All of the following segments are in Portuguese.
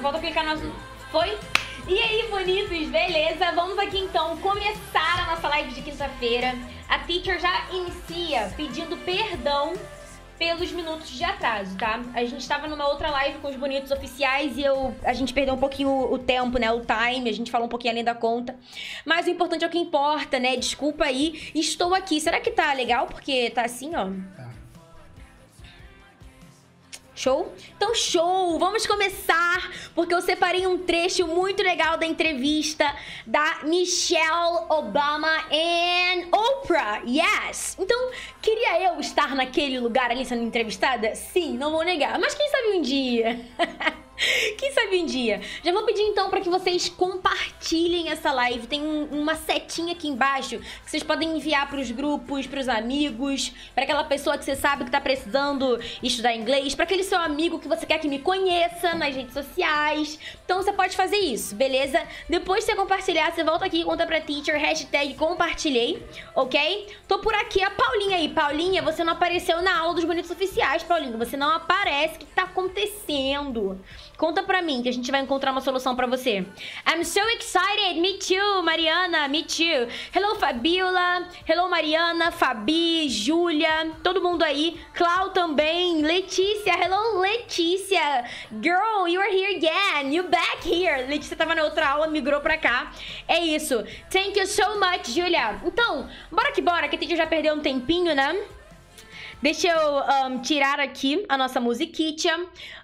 Só falta clicar no Foi? E aí, bonitos, beleza? Vamos aqui então começar a nossa live de quinta-feira. A teacher já inicia pedindo perdão pelos minutos de atraso, tá? A gente estava numa outra live com os bonitos oficiais e eu, a gente perdeu um pouquinho o tempo, né? O time, a gente falou um pouquinho além da conta. Mas o importante é o que importa, né? Desculpa aí, estou aqui. Será que tá legal? Porque tá assim, ó. Show? Então, show! Vamos começar, porque eu separei um trecho muito legal da entrevista da Michelle Obama and Oprah. Yes! Então, queria eu estar naquele lugar ali sendo entrevistada? Sim, não vou negar, mas quem sabe um dia. Quem sabe um dia? Já vou pedir então para que vocês compartilhem essa live. Tem um, uma setinha aqui embaixo que vocês podem enviar para os grupos, para os amigos, para aquela pessoa que você sabe que tá precisando estudar inglês, para aquele seu amigo que você quer que me conheça nas redes sociais. Então você pode fazer isso, beleza? Depois de você compartilhar, você volta aqui e conta pra teacher hashtag compartilhei, ok? Tô por aqui, a Paulinha aí. Paulinha, você não apareceu na aula dos bonitos oficiais, Paulinha. Você não aparece. O que, que tá acontecendo? Conta pra mim que a gente vai encontrar uma solução pra você. I'm so excited! Me too, Mariana! Me too! Hello, Fabiola! Hello, Mariana, Fabi, Júlia, todo mundo aí. Clau também, Letícia! Hello, Letícia! Girl, you are here again! You back here! Letícia tava na outra aula, migrou pra cá. É isso. Thank you so much, Júlia! Então, bora que bora, que a gente já perdeu um tempinho, né? Deixa eu um, tirar aqui a nossa musiquita.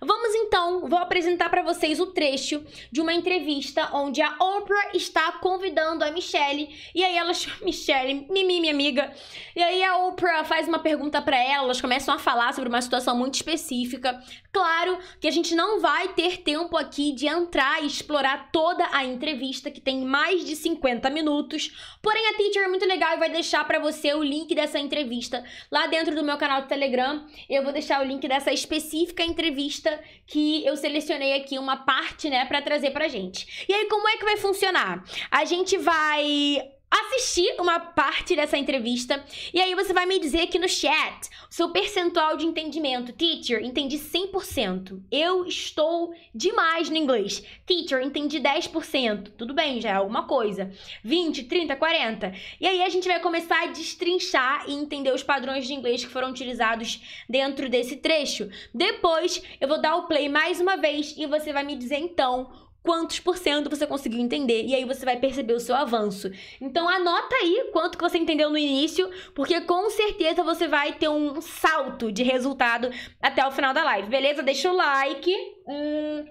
Vamos então, vou apresentar para vocês o trecho de uma entrevista onde a Oprah está convidando a Michelle. E aí ela chama Michelle, mimi, minha amiga. E aí a Oprah faz uma pergunta para ela, elas começam a falar sobre uma situação muito específica. Claro que a gente não vai ter tempo aqui de entrar e explorar toda a entrevista, que tem mais de 50 minutos. Porém, a teacher é muito legal e vai deixar para você o link dessa entrevista lá dentro do meu canal canal do Telegram. Eu vou deixar o link dessa específica entrevista que eu selecionei aqui uma parte, né, para trazer pra gente. E aí como é que vai funcionar? A gente vai assistir uma parte dessa entrevista e aí você vai me dizer aqui no chat o seu percentual de entendimento. Teacher, entendi 100%. Eu estou demais no inglês. Teacher, entendi 10%. Tudo bem, já é alguma coisa. 20, 30, 40. E aí a gente vai começar a destrinchar e entender os padrões de inglês que foram utilizados dentro desse trecho. Depois eu vou dar o play mais uma vez e você vai me dizer então quantos por cento você conseguiu entender e aí você vai perceber o seu avanço. Então anota aí quanto que você entendeu no início, porque com certeza você vai ter um salto de resultado até o final da live, beleza? Deixa o like. Hum...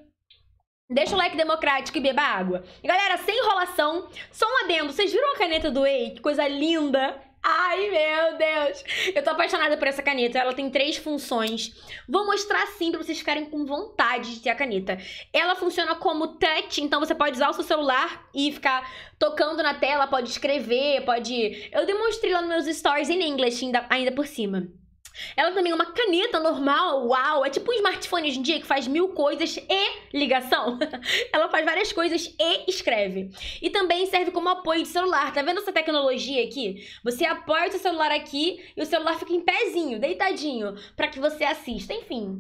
Deixa o like democrático e beba água. E galera, sem enrolação, só um adendo. Vocês viram a caneta do Ei? Que coisa linda! Ai, meu Deus! Eu tô apaixonada por essa caneta. Ela tem três funções. Vou mostrar assim pra vocês ficarem com vontade de ter a caneta. Ela funciona como touch, então você pode usar o seu celular e ficar tocando na tela, pode escrever, pode... Eu demonstrei lá nos meus stories em inglês ainda, ainda por cima. Ela também é uma caneta normal, uau! É tipo um smartphone hoje em dia que faz mil coisas e ligação. Ela faz várias coisas e escreve. E também serve como apoio de celular. Tá vendo essa tecnologia aqui? Você apoia o seu celular aqui e o celular fica em pezinho, deitadinho, para que você assista. Enfim.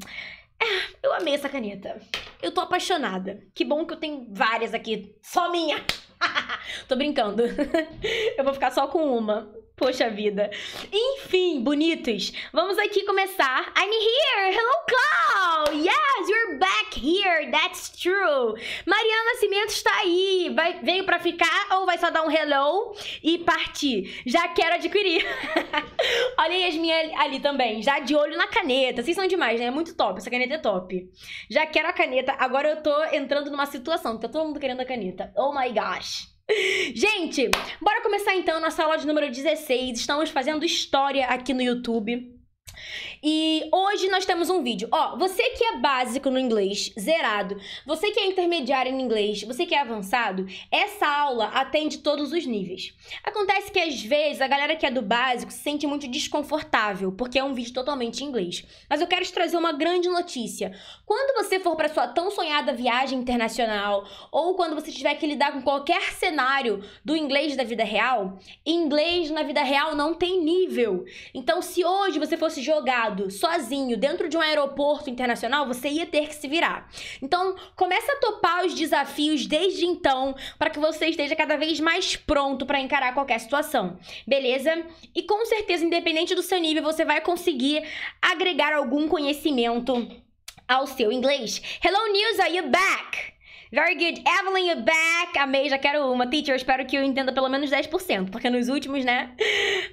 É, eu amei essa caneta. Eu tô apaixonada. Que bom que eu tenho várias aqui. Só minha! tô brincando. eu vou ficar só com uma. Poxa vida. Enfim, bonitos. Vamos aqui começar. I'm here! Hello, Cloud! Yes, you're back here! That's true! Mariana Cimento está aí. Vai, veio pra ficar ou vai só dar um hello e partir? Já quero adquirir. Olha aí as minhas ali também. Já de olho na caneta. Vocês são demais, né? É muito top. Essa caneta é top. Já quero a caneta. Agora eu tô entrando numa situação. Tá todo mundo querendo a caneta. Oh my gosh. Gente, bora começar então nossa aula de número 16. Estamos fazendo história aqui no YouTube. E hoje nós temos um vídeo. Ó, você que é básico no inglês, zerado, você que é intermediário no inglês, você que é avançado, essa aula atende todos os níveis. Acontece que às vezes a galera que é do básico se sente muito desconfortável, porque é um vídeo totalmente em inglês. Mas eu quero te trazer uma grande notícia. Quando você for para sua tão sonhada viagem internacional, ou quando você tiver que lidar com qualquer cenário do inglês da vida real, inglês na vida real não tem nível. Então, se hoje você fosse jogar jogado sozinho dentro de um aeroporto internacional, você ia ter que se virar. Então, começa a topar os desafios desde então, para que você esteja cada vez mais pronto para encarar qualquer situação. Beleza? E com certeza, independente do seu nível, você vai conseguir agregar algum conhecimento ao seu inglês. Hello news, are you back? Very good. Evelyn, you're back. Amei, já quero uma. Teacher, espero que eu entenda pelo menos 10%, porque nos últimos, né?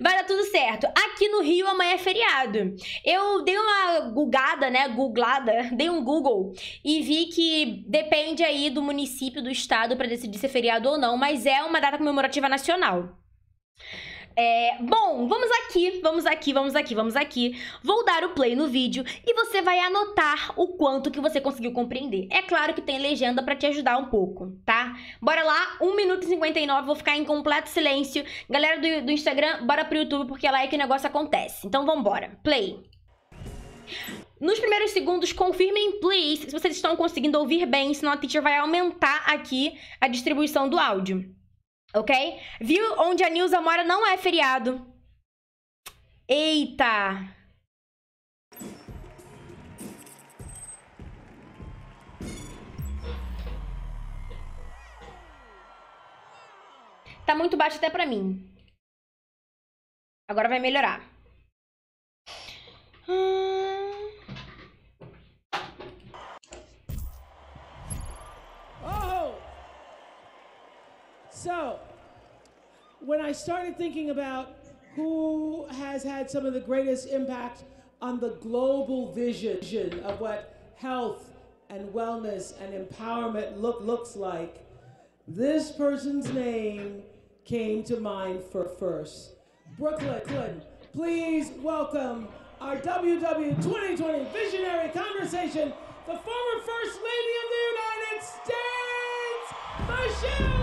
Vai dar tudo certo. Aqui no Rio, amanhã é feriado. Eu dei uma googada, né? Googlada. Dei um Google e vi que depende aí do município, do estado, para decidir se é feriado ou não, mas é uma data comemorativa nacional. É, bom, vamos aqui, vamos aqui, vamos aqui, vamos aqui. Vou dar o play no vídeo e você vai anotar o quanto que você conseguiu compreender. É claro que tem legenda para te ajudar um pouco, tá? Bora lá, 1 minuto e 59, vou ficar em completo silêncio. Galera do, do Instagram, bora pro YouTube, porque é lá é que o negócio acontece. Então vambora, play. Nos primeiros segundos, confirmem, please, se vocês estão conseguindo ouvir bem, senão a teacher vai aumentar aqui a distribuição do áudio ok? Viu onde a Nilza mora não é feriado. Eita! Tá muito baixo até pra mim. Agora vai melhorar. Hum... So, when I started thinking about who has had some of the greatest impact on the global vision of what health and wellness and empowerment look looks like, this person's name came to mind for first. Brooklyn, please welcome our WW 2020 Visionary Conversation, the former First Lady of the United States, Michelle.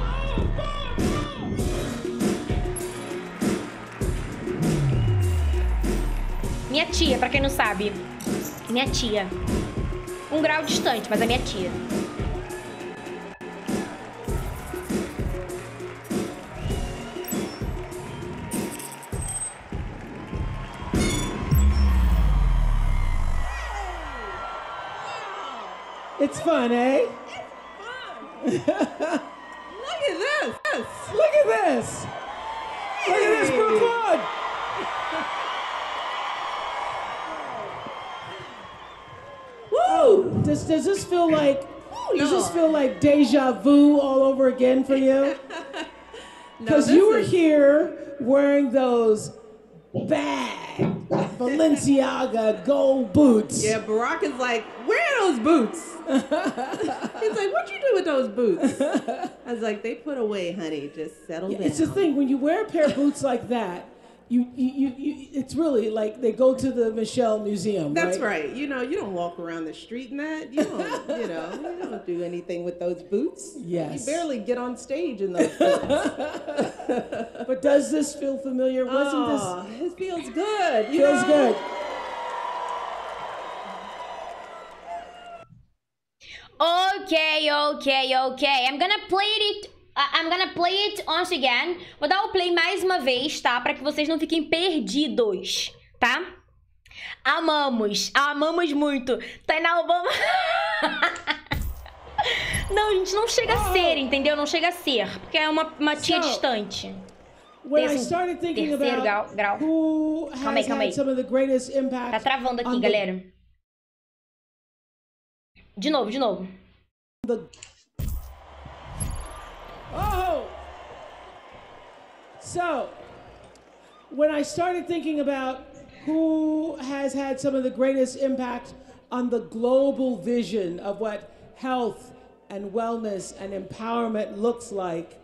Minha tia, para quem não sabe. Minha tia. Um grau distante, mas é minha tia. It's fun, eh? It's fun. Look at this. Look at this. Does, does this feel like does this feel like deja vu all over again for you? Because no, you were is... here wearing those bag Balenciaga gold boots. Yeah, Barack is like, where are those boots? He's like, what you do with those boots? I was like, they put away, honey. Just settle yeah, down. It's the thing when you wear a pair of boots like that you, you, you, it's really like they go to the Michelle Museum. That's right? right. You know, you don't walk around the street in that. You don't, you know, you don't do anything with those boots. Yes. You barely get on stage in those boots. but does this feel familiar? Wasn't oh, this? It feels good. feels know? good. Okay, okay, okay. I'm gonna play it I'm gonna play it once again. Vou dar o play mais uma vez, tá? Pra que vocês não fiquem perdidos, tá? Amamos. Amamos muito. Tainá Obama... não, gente, não chega a ser, entendeu? Não chega a ser. Porque é uma, uma tia distante. Terceiro grau. Calma aí, calma aí. Tá travando aqui, galera. De novo, de novo. Oh! So, when I started thinking about who has had some of the greatest impact on the global vision of what health and wellness and empowerment looks like,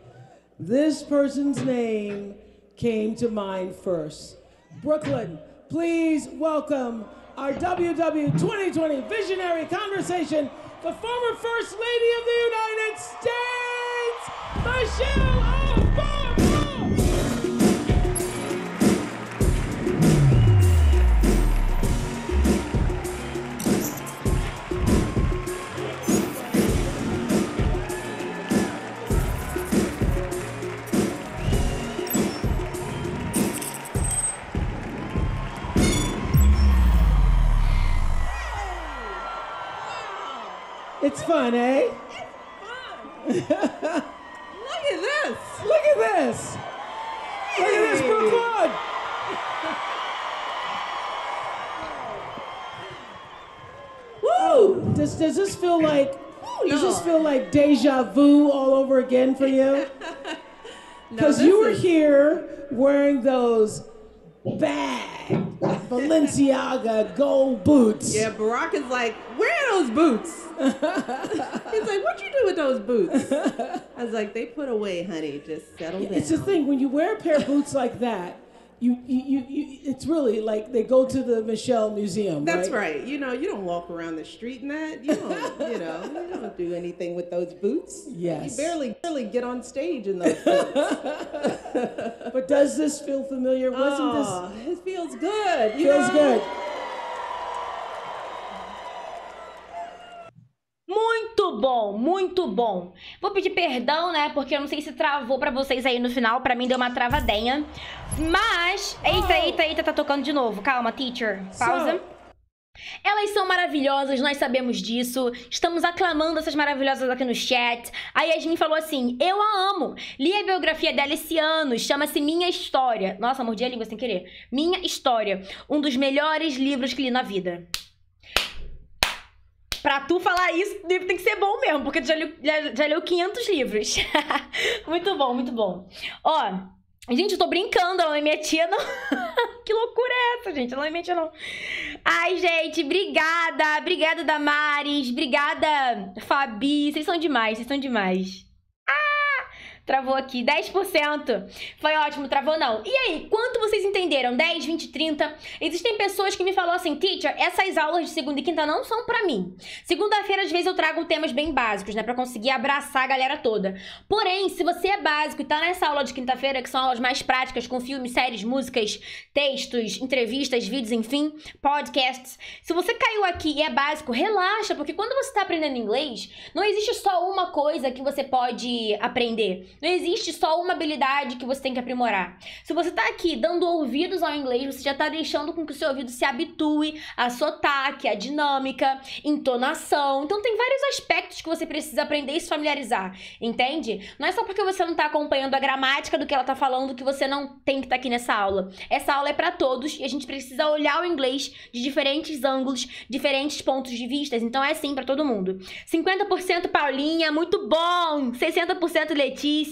this person's name came to mind first. Brooklyn, please welcome our WW 2020 Visionary Conversation, the former First Lady of the United States. It's fun, eh? It's fun. this. Look at this, Brooklyn. Woo! Oh, does, does this feel like, oh, does this feel like deja vu all over again for you? Because no, you were is... here wearing those bag, Balenciaga gold boots. Yeah, Barack is like, where are those boots? He's like, what you do with those boots? I was like, they put away, honey. Just settle down. It's the thing when you wear a pair of boots like that, you, you, you, it's really like they go to the Michelle Museum. That's right? right. You know, you don't walk around the street in that. You don't, you know, you don't do anything with those boots. Yes. You barely, barely get on stage in those boots. but does this feel familiar? Wasn't oh, this? It feels good. feels know? good. Muito bom, muito bom. Vou pedir perdão, né? Porque eu não sei se travou pra vocês aí no final. Pra mim deu uma travadinha. Mas. Eita, eita, eita, tá tocando de novo. Calma, teacher. Pausa. Elas são maravilhosas, nós sabemos disso. Estamos aclamando essas maravilhosas aqui no chat. A Yasmin falou assim: Eu a amo. Li a biografia dela esse ano, chama-se Minha História. Nossa, mordi a língua sem querer. Minha História. Um dos melhores livros que li na vida pra tu falar isso, o livro tem que ser bom mesmo, porque tu já leu, já, já leu 500 livros. muito bom, muito bom. Ó, gente, eu tô brincando, ela não é minha tia, não. que loucura é essa, gente? Ela não é minha tia, não. Ai, gente, obrigada. Obrigada, Damares. Obrigada, Fabi. Vocês são demais, vocês são demais. Travou aqui, 10%. Foi ótimo, travou não. E aí, quanto vocês entenderam? 10, 20, 30? Existem pessoas que me falaram assim, teacher, essas aulas de segunda e quinta não são para mim. Segunda-feira, às vezes, eu trago temas bem básicos, né? Pra conseguir abraçar a galera toda. Porém, se você é básico e tá nessa aula de quinta-feira, que são aulas mais práticas, com filmes, séries, músicas, textos, entrevistas, vídeos, enfim, podcasts. Se você caiu aqui e é básico, relaxa, porque quando você tá aprendendo inglês, não existe só uma coisa que você pode aprender. Não existe só uma habilidade que você tem que aprimorar. Se você tá aqui dando ouvidos ao inglês, você já tá deixando com que o seu ouvido se habitue a sotaque, a dinâmica, entonação. Então tem vários aspectos que você precisa aprender e se familiarizar, entende? Não é só porque você não tá acompanhando a gramática do que ela tá falando que você não tem que estar tá aqui nessa aula. Essa aula é para todos e a gente precisa olhar o inglês de diferentes ângulos, diferentes pontos de vista. Então é assim para todo mundo. 50% Paulinha, muito bom! 60% Letícia.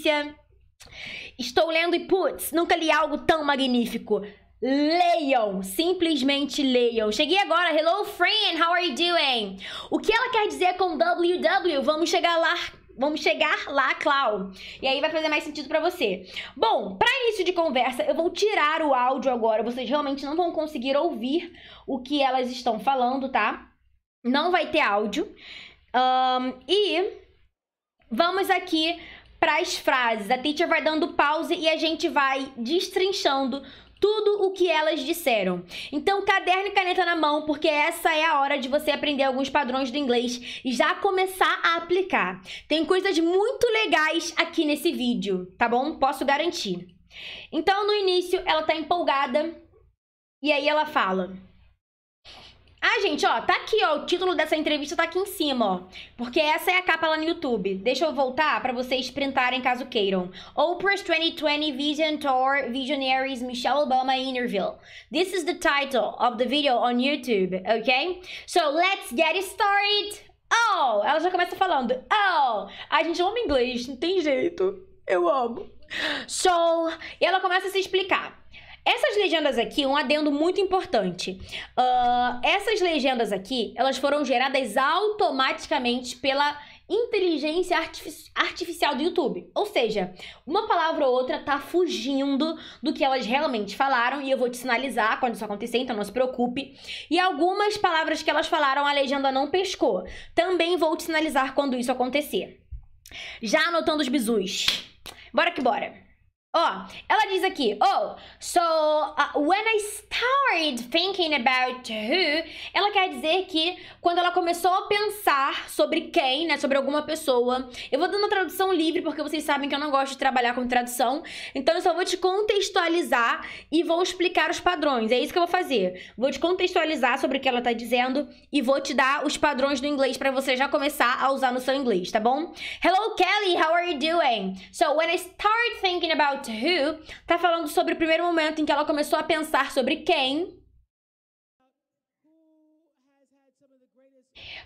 Estou lendo e putz, nunca li algo tão magnífico. Leiam, simplesmente leiam. Cheguei agora, hello friend, how are you doing? O que ela quer dizer com WW? Vamos chegar lá, vamos chegar lá, Clau. E aí vai fazer mais sentido para você. Bom, para início de conversa, eu vou tirar o áudio agora. Vocês realmente não vão conseguir ouvir o que elas estão falando, tá? Não vai ter áudio. Um, e vamos aqui para as frases. A teacher vai dando pause e a gente vai destrinchando tudo o que elas disseram. Então, caderno e caneta na mão, porque essa é a hora de você aprender alguns padrões do inglês e já começar a aplicar. Tem coisas muito legais aqui nesse vídeo, tá bom? Posso garantir. Então, no início, ela tá empolgada e aí ela fala: ah, gente, ó, tá aqui, ó, o título dessa entrevista tá aqui em cima, ó. Porque essa é a capa lá no YouTube. Deixa eu voltar para vocês printarem caso queiram. Oprah's 2020 Vision Tour Visionaries Michelle Obama Interview. This is the title of the video on YouTube, ok? So, let's get started. Oh, ela já começa falando. Oh, a gente ama inglês, não tem jeito. Eu amo. So, e ela começa a se explicar. Essas legendas aqui, um adendo muito importante. Uh, essas legendas aqui, elas foram geradas automaticamente pela inteligência artificial do YouTube. Ou seja, uma palavra ou outra tá fugindo do que elas realmente falaram e eu vou te sinalizar quando isso acontecer, então não se preocupe. E algumas palavras que elas falaram a legenda não pescou. Também vou te sinalizar quando isso acontecer. Já anotando os bizus. Bora que bora. Ó, ela diz aqui, oh, so uh, when I started thinking about who, ela quer dizer que quando ela começou a pensar sobre quem, né, sobre alguma pessoa, eu vou dando a tradução livre porque vocês sabem que eu não gosto de trabalhar com tradução, então eu só vou te contextualizar e vou explicar os padrões, é isso que eu vou fazer. Vou te contextualizar sobre o que ela tá dizendo e vou te dar os padrões do inglês para você já começar a usar no seu inglês, tá bom? Hello Kelly, how are you doing? So when I started thinking about About Who, tá falando sobre o primeiro momento em que ela começou a pensar sobre quem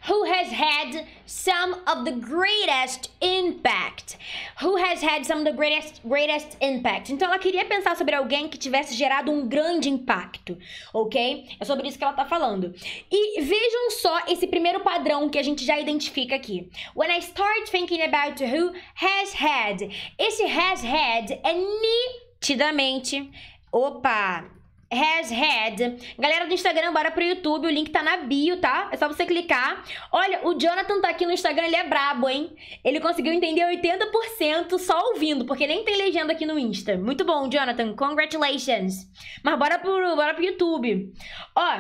who has had some of the greatest impact. Who has had some of the greatest, greatest impact. Então ela queria pensar sobre alguém que tivesse gerado um grande impacto, ok? É sobre isso que ela tá falando. E vejam só esse primeiro padrão que a gente já identifica aqui. When I start thinking about who has had. Esse has had é nitidamente Opa! has had. Galera do Instagram, bora pro YouTube, o link tá na bio, tá? É só você clicar. Olha, o Jonathan tá aqui no Instagram, ele é brabo, hein? Ele conseguiu entender 80% só ouvindo, porque nem tem legenda aqui no Insta. Muito bom, Jonathan, congratulations. Mas bora pro, bora pro YouTube. Ó,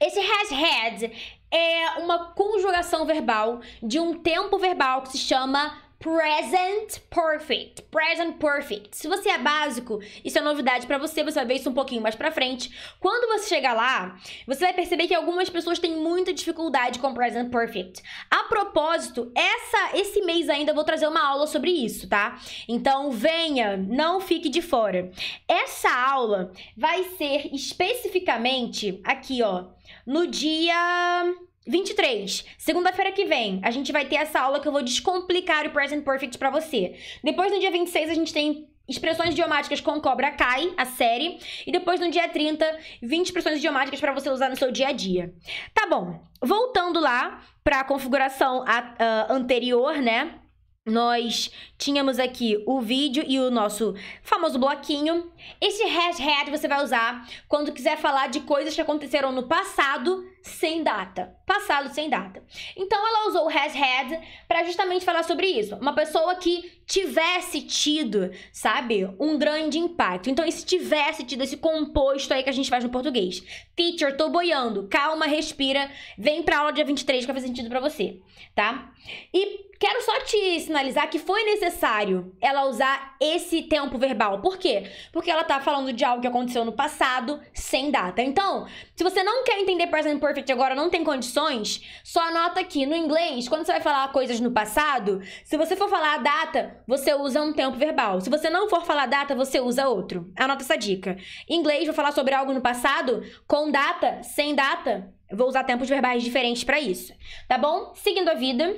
esse has had é uma conjugação verbal de um tempo verbal que se chama Present Perfect. Present Perfect. Se você é básico, isso é novidade para você, você vai ver isso um pouquinho mais pra frente. Quando você chegar lá, você vai perceber que algumas pessoas têm muita dificuldade com Present Perfect. A propósito, essa, esse mês ainda eu vou trazer uma aula sobre isso, tá? Então venha, não fique de fora. Essa aula vai ser especificamente aqui, ó, no dia 23, segunda-feira que vem, a gente vai ter essa aula que eu vou descomplicar o present perfect para você. Depois no dia 26 a gente tem expressões idiomáticas com Cobra cai a série, e depois no dia 30, 20 expressões idiomáticas para você usar no seu dia a dia. Tá bom. Voltando lá para a configuração ah, anterior, né? Nós tínhamos aqui o vídeo e o nosso famoso bloquinho. Esse hashtag você vai usar quando quiser falar de coisas que aconteceram no passado sem data. Passado sem data. Então ela usou o has had para justamente falar sobre isso. Uma pessoa que tivesse tido, sabe, um grande impacto. Então esse tivesse tido esse composto aí que a gente faz no português. Teacher, tô boiando. Calma, respira. Vem pra aula dia 23 que vai fazer sentido para você, tá? E Quero só te sinalizar que foi necessário ela usar esse tempo verbal. Por quê? Porque ela tá falando de algo que aconteceu no passado, sem data. Então, se você não quer entender present Perfect agora não tem condições, só anota aqui. No inglês, quando você vai falar coisas no passado, se você for falar a data, você usa um tempo verbal. Se você não for falar a data, você usa outro. Anota essa dica. Em inglês, vou falar sobre algo no passado, com data, sem data. vou usar tempos verbais diferentes para isso. Tá bom? Seguindo a vida.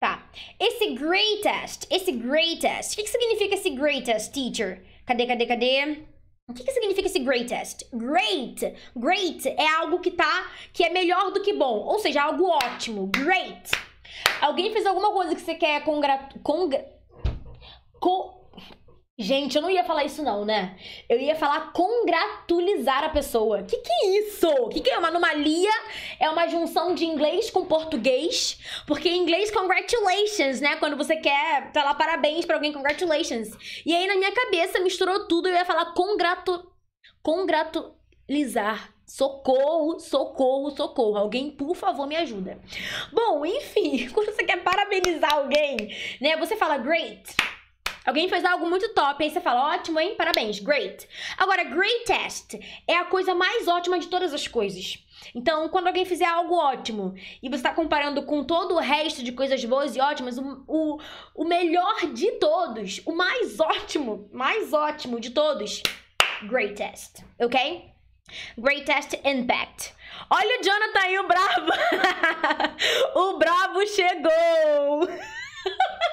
Tá. Esse greatest, esse greatest. O que, que significa esse greatest, teacher? Cadê, cadê, cadê? O que, que significa esse greatest? Great! Great é algo que tá, que é melhor do que bom, ou seja, algo ótimo. Great! Alguém fez alguma coisa que você quer congra... Congra... Co... Gente, eu não ia falar isso não, né? Eu ia falar congratulizar a pessoa. Que que é isso? Que que é uma anomalia? É uma junção de inglês com português? Porque em inglês congratulations, né? Quando você quer falar parabéns para alguém, congratulations. E aí na minha cabeça misturou tudo, eu ia falar congratu congratulizar. Socorro, socorro, socorro. Alguém, por favor, me ajuda. Bom, enfim, quando você quer parabenizar alguém, né? Você fala great Alguém fez algo muito top, aí você fala, ótimo, hein? Parabéns, great. Agora, greatest é a coisa mais ótima de todas as coisas. Então, quando alguém fizer algo ótimo e você está comparando com todo o resto de coisas boas e ótimas, o, o, o melhor de todos, o mais ótimo, mais ótimo de todos, greatest, ok? Greatest Impact. Olha o Jonathan aí, o brabo! o brabo chegou!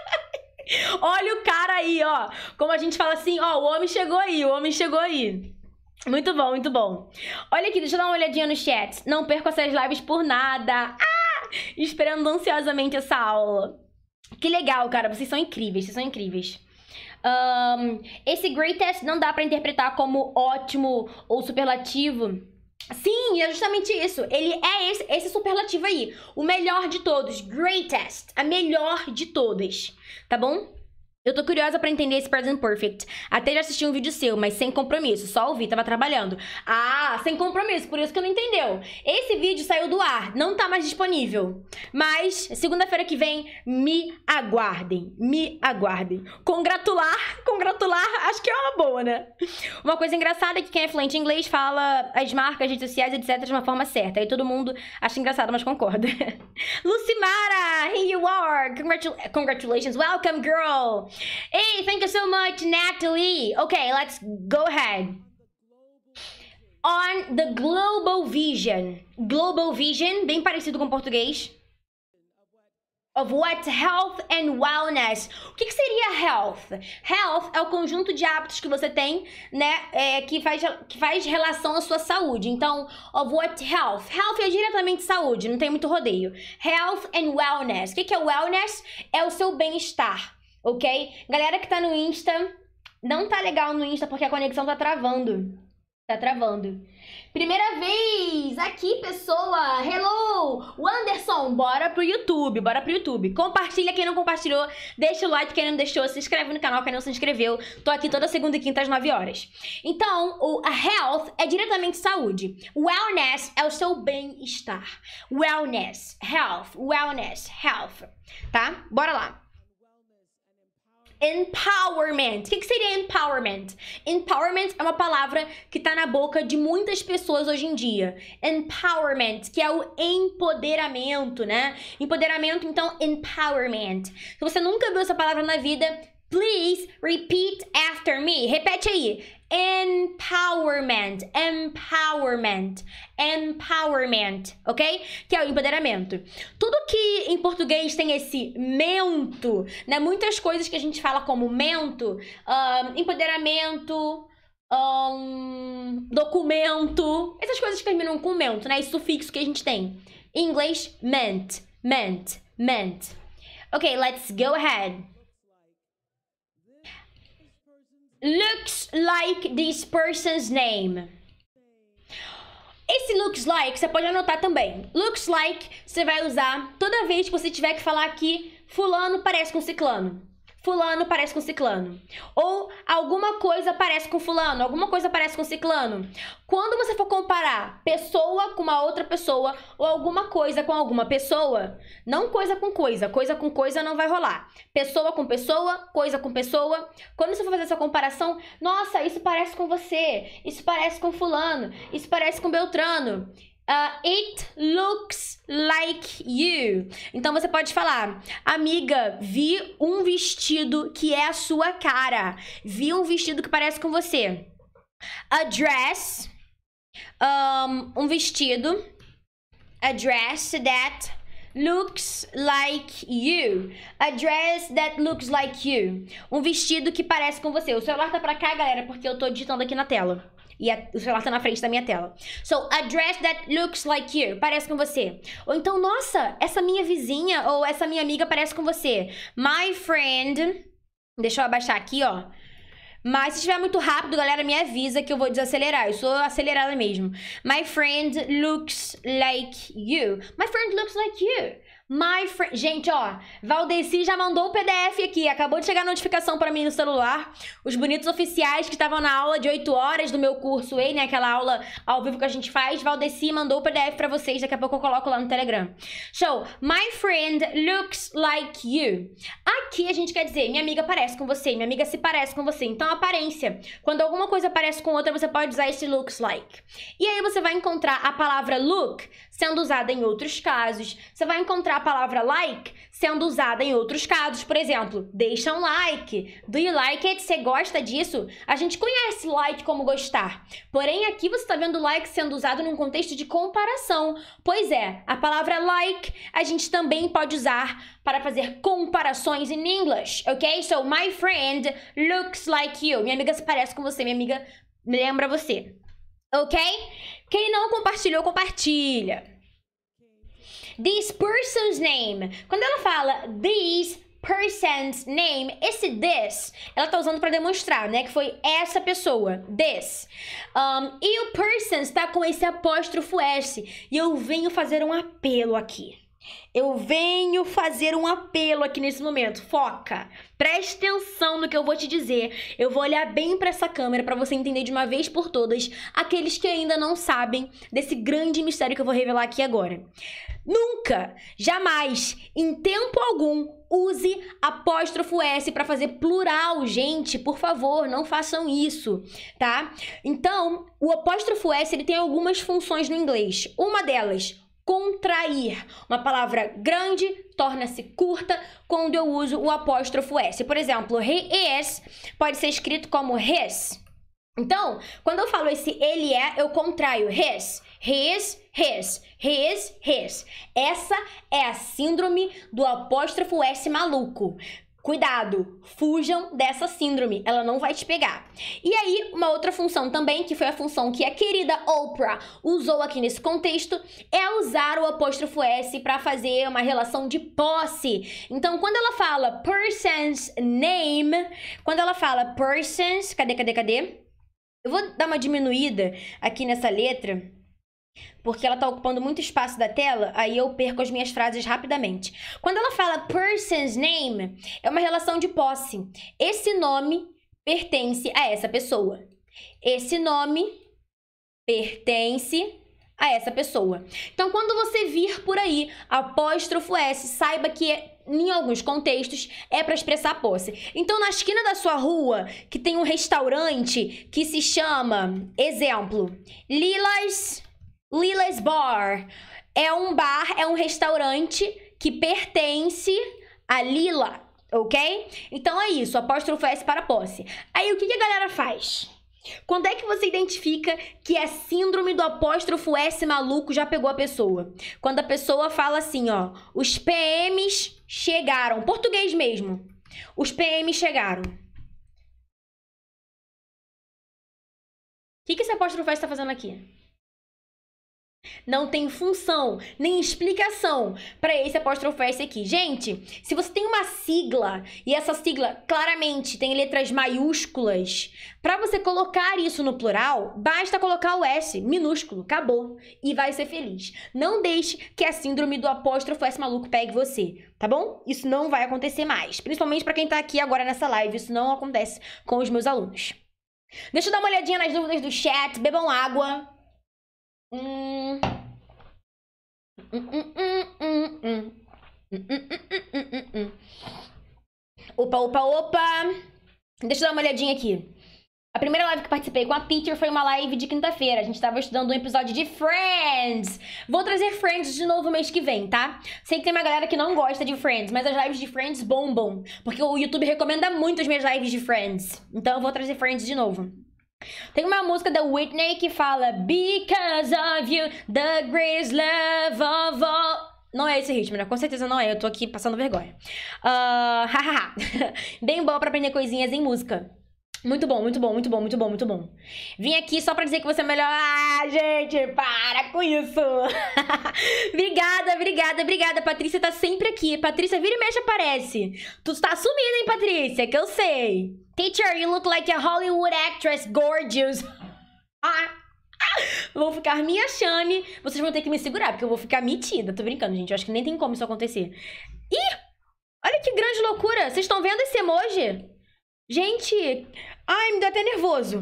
Olha o cara aí, ó. Como a gente fala assim, ó, o homem chegou aí, o homem chegou aí. Muito bom, muito bom. Olha aqui, deixa eu dar uma olhadinha no chat. Não perco essas lives por nada. Ah! Esperando ansiosamente essa aula. Que legal, cara. Vocês são incríveis, vocês são incríveis. Um, esse greatest não dá para interpretar como ótimo ou superlativo Sim, é justamente isso. Ele é esse, esse superlativo aí. O melhor de todos. Greatest. A melhor de todas. Tá bom? Eu tô curiosa para entender esse Present Perfect. Até já assisti um vídeo seu, mas sem compromisso. Só ouvi, tava trabalhando. Ah, sem compromisso, por isso que eu não entendeu. Esse vídeo saiu do ar, não tá mais disponível. Mas, segunda-feira que vem, me aguardem. Me aguardem. Congratular, congratular, acho que é uma boa, né? Uma coisa engraçada é que quem é fluente em inglês fala as marcas, redes sociais, etc. de uma forma certa. Aí todo mundo acha engraçado, mas concorda. Lucimara, here you are. congratulations. Welcome, girl. Hey, thank you so much, Natalie. Okay, let's go ahead. On the global vision. Global vision, bem parecido com português. Of what health and wellness. O que, que seria health? Health é o conjunto de hábitos que você tem, né? É, que, faz, que faz relação à sua saúde. Então, of what health? Health é diretamente saúde, não tem muito rodeio. Health and wellness. O que, que é wellness? É o seu bem-estar ok? Galera que tá no Insta, não tá legal no Insta porque a conexão tá travando. Tá travando. Primeira vez aqui, pessoa! Hello! O Anderson, bora pro YouTube, bora pro YouTube. Compartilha quem não compartilhou, deixa o like quem não deixou, se inscreve no canal quem não se inscreveu. Tô aqui toda segunda e quinta às 9 horas. Então, o a health é diretamente saúde. Wellness é o seu bem-estar. Wellness, health, wellness, health, tá? Bora lá. Empowerment. O que, seria empowerment? Empowerment é uma palavra que está na boca de muitas pessoas hoje em dia. Empowerment, que é o empoderamento, né? Empoderamento, então, empowerment. Se você nunca viu essa palavra na vida, Please repeat after me. Repete aí. Empowerment, empowerment, empowerment, ok? Que é o empoderamento. Tudo que em português tem esse mento, né? Muitas coisas que a gente fala como mento, um, empoderamento, um, documento, essas coisas que terminam com mento, né? Esse sufixo que a gente tem. Em inglês, meant, meant, meant. Ok, let's go ahead. Looks like this person's name. Esse looks like, você pode anotar também. Looks like, você vai usar toda vez que você tiver que falar que fulano parece com ciclano fulano parece com ciclano. Ou alguma coisa parece com fulano, alguma coisa parece com ciclano. Quando você for comparar pessoa com uma outra pessoa ou alguma coisa com alguma pessoa, não coisa com coisa, coisa com coisa não vai rolar. Pessoa com pessoa, coisa com pessoa. Quando você for fazer essa comparação, nossa, isso parece com você, isso parece com fulano, isso parece com Beltrano. Uh, it looks like you. Então você pode falar: "Amiga, vi um vestido que é a sua cara. Vi um vestido que parece com você." A dress um, um vestido a dress that looks like you. A dress that looks like you. Um vestido que parece com você. O celular tá pra cá, galera, porque eu tô digitando aqui na tela. E a, o celular tá na frente da minha tela. So, a dress that looks like you. Parece com você. Ou então, nossa, essa minha vizinha ou essa minha amiga parece com você. My friend. Deixa eu abaixar aqui, ó. Mas se estiver muito rápido, galera, me avisa que eu vou desacelerar. Eu sou acelerada mesmo. My friend looks like you. My friend looks like you. My friend. Gente, ó, Valdeci já mandou o PDF aqui. Acabou de chegar a notificação para mim no celular. Os bonitos oficiais que estavam na aula de 8 horas do meu curso, hein, né? Aquela aula ao vivo que a gente faz. Valdeci mandou o PDF para vocês. Daqui a pouco eu coloco lá no Telegram. Show. My friend looks like you. Aqui a gente quer dizer, minha amiga parece com você, minha amiga se parece com você. Então, aparência. Quando alguma coisa parece com outra, você pode usar esse looks like. E aí você vai encontrar a palavra look sendo usada em outros casos. Você vai encontrar a palavra like sendo usada em outros casos, por exemplo, deixa um like, do you like it, você gosta disso? A gente conhece like como gostar, porém aqui você está vendo like sendo usado num contexto de comparação, pois é, a palavra like a gente também pode usar para fazer comparações em inglês, ok? So, my friend looks like you, minha amiga se parece com você, minha amiga lembra você, ok? Quem não compartilhou, compartilha this person's name. Quando ela fala this person's name, esse this, ela tá usando para demonstrar, né? Que foi essa pessoa, this. Um, e o person tá com esse apóstrofo S. E eu venho fazer um apelo aqui. Eu venho fazer um apelo aqui nesse momento. Foca. Preste atenção no que eu vou te dizer. Eu vou olhar bem para essa câmera para você entender de uma vez por todas aqueles que ainda não sabem desse grande mistério que eu vou revelar aqui agora. Nunca, jamais, em tempo algum, use apóstrofo S para fazer plural, gente, por favor, não façam isso, tá? Então, o apóstrofo S ele tem algumas funções no inglês. Uma delas, contrair. Uma palavra grande torna-se curta quando eu uso o apóstrofo S. Por exemplo, res pode ser escrito como res. Então, quando eu falo esse ele é, eu contraio res, res, res, res, res. Essa é a síndrome do apóstrofo S maluco. Cuidado, fujam dessa síndrome, ela não vai te pegar. E aí, uma outra função também, que foi a função que a querida Oprah usou aqui nesse contexto, é usar o apóstrofo S para fazer uma relação de posse. Então, quando ela fala person's name, quando ela fala person's, cadê, cadê, cadê? Eu vou dar uma diminuída aqui nessa letra porque ela tá ocupando muito espaço da tela, aí eu perco as minhas frases rapidamente. Quando ela fala person's name, é uma relação de posse. Esse nome pertence a essa pessoa. Esse nome pertence a essa pessoa. Então, quando você vir por aí apóstrofo S, saiba que é, em alguns contextos é para expressar posse. Então, na esquina da sua rua, que tem um restaurante que se chama, exemplo, Lilas Lila's Bar é um bar, é um restaurante que pertence a Lila, ok? Então é isso, apóstrofo S para posse. Aí o que, que a galera faz? Quando é que você identifica que a é síndrome do apóstrofo S maluco já pegou a pessoa? Quando a pessoa fala assim, ó, os PMs chegaram, português mesmo. Os PMs chegaram. O que, que esse apóstrofo S está fazendo aqui? Não tem função nem explicação para esse apóstrofo S aqui. Gente, se você tem uma sigla e essa sigla claramente tem letras maiúsculas, para você colocar isso no plural, basta colocar o S minúsculo, acabou, e vai ser feliz. Não deixe que a síndrome do apóstrofo S maluco pegue você, tá bom? Isso não vai acontecer mais, principalmente para quem tá aqui agora nessa live, isso não acontece com os meus alunos. Deixa eu dar uma olhadinha nas dúvidas do chat, bebam água. Opa, opa, opa! Deixa eu dar uma olhadinha aqui. A primeira live que participei com a Peter foi uma live de quinta-feira. A gente estava estudando um episódio de Friends. Vou trazer Friends de novo mês que vem, tá? Sei que tem uma galera que não gosta de Friends, mas as lives de Friends bombam. Porque o YouTube recomenda muito as minhas lives de Friends. Então eu vou trazer Friends de novo. Tem uma música da Whitney que fala Because of you, the greatest love of all. Não é esse ritmo, né? Com certeza não é. Eu tô aqui passando vergonha. Uh, Bem bom pra aprender coisinhas em música. Muito bom, muito bom, muito bom, muito bom, muito bom. Vim aqui só pra dizer que você é melhor. Ah, gente, para com isso! obrigada, obrigada, obrigada. Patrícia tá sempre aqui. Patrícia, vira e mexe, aparece. Tu tá sumida, hein, Patrícia? Que eu sei. Teacher, you look like a Hollywood actress, gorgeous. Ah, ah, vou ficar me achando. Vocês vão ter que me segurar, porque eu vou ficar metida. Tô brincando, gente. Eu acho que nem tem como isso acontecer. Ih! Olha que grande loucura! Vocês estão vendo esse emoji? Gente, ai, me dá até nervoso.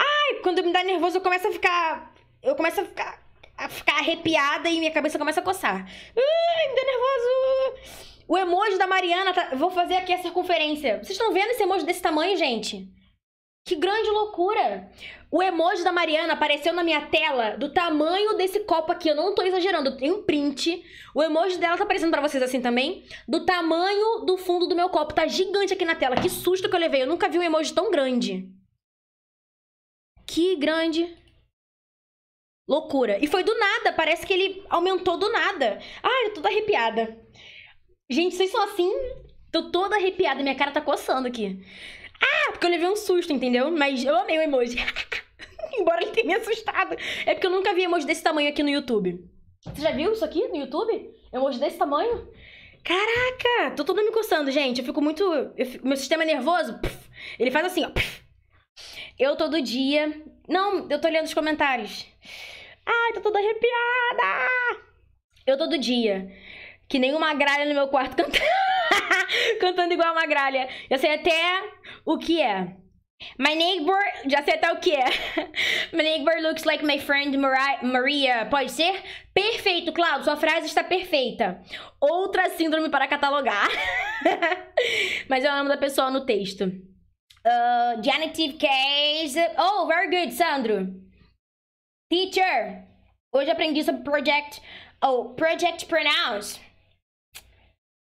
Ai, quando me dá nervoso, eu começo a ficar. Eu começo a ficar, a ficar arrepiada e minha cabeça começa a coçar. Ai, me dá nervoso. O emoji da Mariana. Tá... Vou fazer aqui a circunferência. Vocês estão vendo esse emoji desse tamanho, gente? Que grande loucura! O emoji da Mariana apareceu na minha tela do tamanho desse copo aqui. Eu não tô exagerando, tem um print. O emoji dela tá aparecendo pra vocês assim também. Do tamanho do fundo do meu copo. Tá gigante aqui na tela. Que susto que eu levei. Eu nunca vi um emoji tão grande. Que grande loucura. E foi do nada. Parece que ele aumentou do nada. Ai, eu tô toda arrepiada. Gente, vocês são assim? Tô toda arrepiada. Minha cara tá coçando aqui. Ah, porque eu levei um susto, entendeu? Mas eu amei o emoji. Embora ele tenha me assustado. É porque eu nunca vi emoji desse tamanho aqui no YouTube. Você já viu isso aqui no YouTube? Emoji desse tamanho? Caraca! Tô toda me coçando, gente. Eu fico muito. Eu fico... Meu sistema é nervoso. Puff, ele faz assim, ó. Puff. Eu todo dia. Não, eu tô lendo os comentários. Ai, tô toda arrepiada! Eu todo dia. Que nem uma gralha no meu quarto cantando. cantando igual uma gralha. Eu sei até o que é? My neighbor, já sei até o que é. my neighbor looks like my friend Maria. Pode ser? Perfeito, Claudio, sua frase está perfeita. Outra síndrome para catalogar. Mas é o nome da pessoa no texto. Uh, genitive case. Oh, very good, Sandro. Teacher, hoje aprendi sobre project. Oh, project pronouns.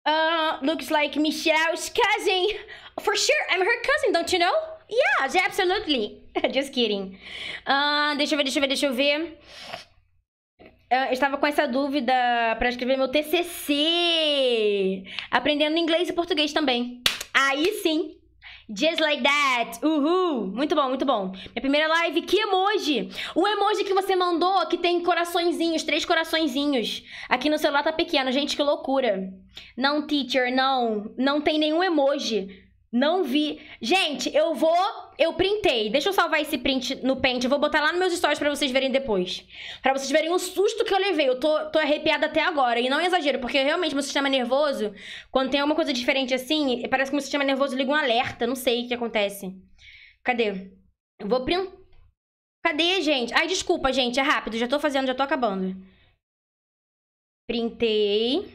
Uh, looks like Michelle's cousin. For sure, I'm her cousin, don't you know? Yes, absolutely. Just kidding. Uh, deixa eu ver, deixa eu ver, deixa eu ver. Uh, eu estava com essa dúvida para escrever meu TCC. Aprendendo inglês e português também. Aí sim, Just like that. Uhul. Muito bom, muito bom. Minha primeira live. Que emoji? O emoji que você mandou que tem coraçõezinhos, três coraçõezinhos. Aqui no celular tá pequeno. Gente, que loucura. Não, teacher, não. Não tem nenhum emoji. Não vi. Gente, eu vou... Eu printei. Deixa eu salvar esse print no Paint. Eu vou botar lá nos meus stories pra vocês verem depois. Pra vocês verem o susto que eu levei. Eu tô, tô arrepiada até agora. E não é exagero, porque realmente meu sistema nervoso, quando tem alguma coisa diferente assim, parece que meu sistema nervoso liga um alerta. Não sei o que acontece. Cadê? Eu vou printar. Cadê, gente? Ai, desculpa, gente. É rápido. Já tô fazendo, já tô acabando. Printei.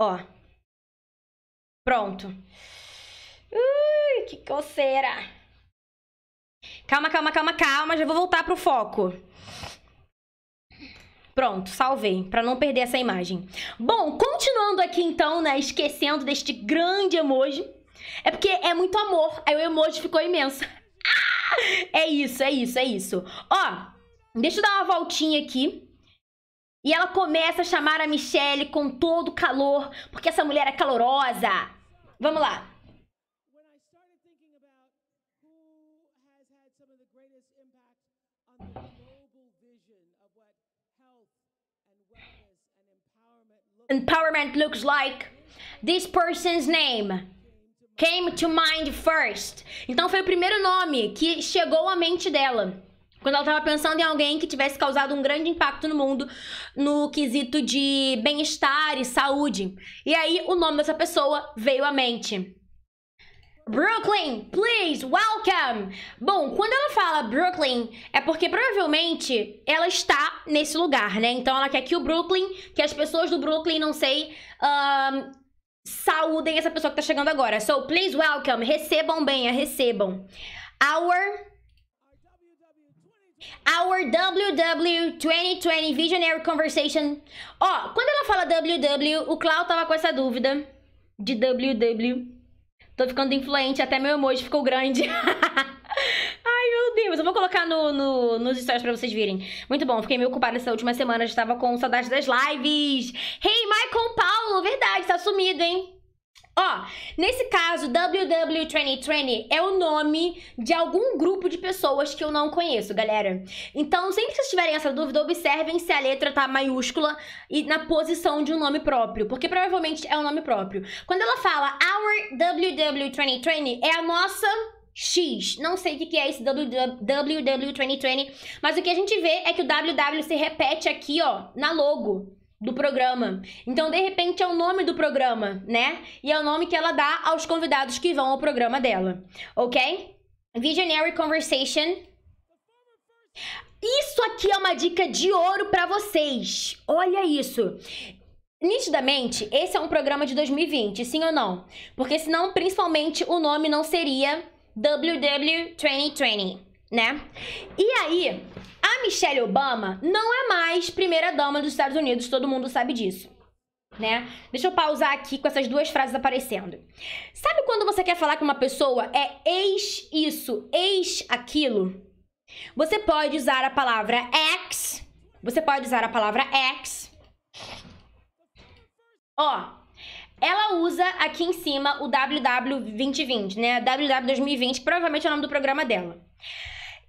Ó. Pronto. Ui, que coceira. Calma, calma, calma, calma. Já vou voltar pro foco. Pronto, salvei, para não perder essa imagem. Bom, continuando aqui então, né, esquecendo deste grande emoji. É porque é muito amor, aí o emoji ficou imenso. Ah! É isso, é isso, é isso. Ó, deixa eu dar uma voltinha aqui e ela começa a chamar a Michelle com todo calor, porque essa mulher é calorosa. Vamos lá. Empowerment looks like this person's name came to mind first. Então foi o primeiro nome que chegou à mente dela. Quando ela estava pensando em alguém que tivesse causado um grande impacto no mundo no quesito de bem-estar e saúde. E aí o nome dessa pessoa veio à mente. Brooklyn, please welcome. Bom, quando ela fala Brooklyn, é porque provavelmente ela está nesse lugar, né? Então ela quer que o Brooklyn, que as pessoas do Brooklyn, não sei, um, saúdem essa pessoa que está chegando agora. So please welcome, recebam bem, recebam. Our Our WW 2020 Visionary Conversation. Ó, quando ela fala WW, o Clau tava com essa dúvida de WW. Tô ficando influente, até meu emoji ficou grande. Ai, meu Deus. Eu vou colocar no, no, nos stories pra vocês verem. Muito bom, fiquei meio ocupada essa última semana. Já tava com saudade das lives. Hey, Michael Paulo, verdade, tá sumido, hein? Ó, nesse caso, WW 2020 é o nome de algum grupo de pessoas que eu não conheço, galera. Então, sempre que vocês tiverem essa dúvida, observem se a letra tá maiúscula e na posição de um nome próprio, porque provavelmente é um nome próprio. Quando ela fala Our WW 2020, é a nossa X. Não sei o que é esse WW 2020, mas o que a gente vê é que o WW se repete aqui, ó, na logo do programa. Então, de repente, é o nome do programa, né? E é o nome que ela dá aos convidados que vão ao programa dela, ok? Visionary Conversation. Isso aqui é uma dica de ouro para vocês. Olha isso. Nitidamente, esse é um programa de 2020, sim ou não? Porque senão, principalmente, o nome não seria WW2020, né? E aí, a Michelle Obama não é mais primeira-dama dos Estados Unidos, todo mundo sabe disso. Né? Deixa eu pausar aqui com essas duas frases aparecendo. Sabe quando você quer falar que uma pessoa é ex isso, ex aquilo? Você pode usar a palavra ex, você pode usar a palavra ex. Ó, ela usa aqui em cima o WW2020, né? WW2020, provavelmente é o nome do programa dela.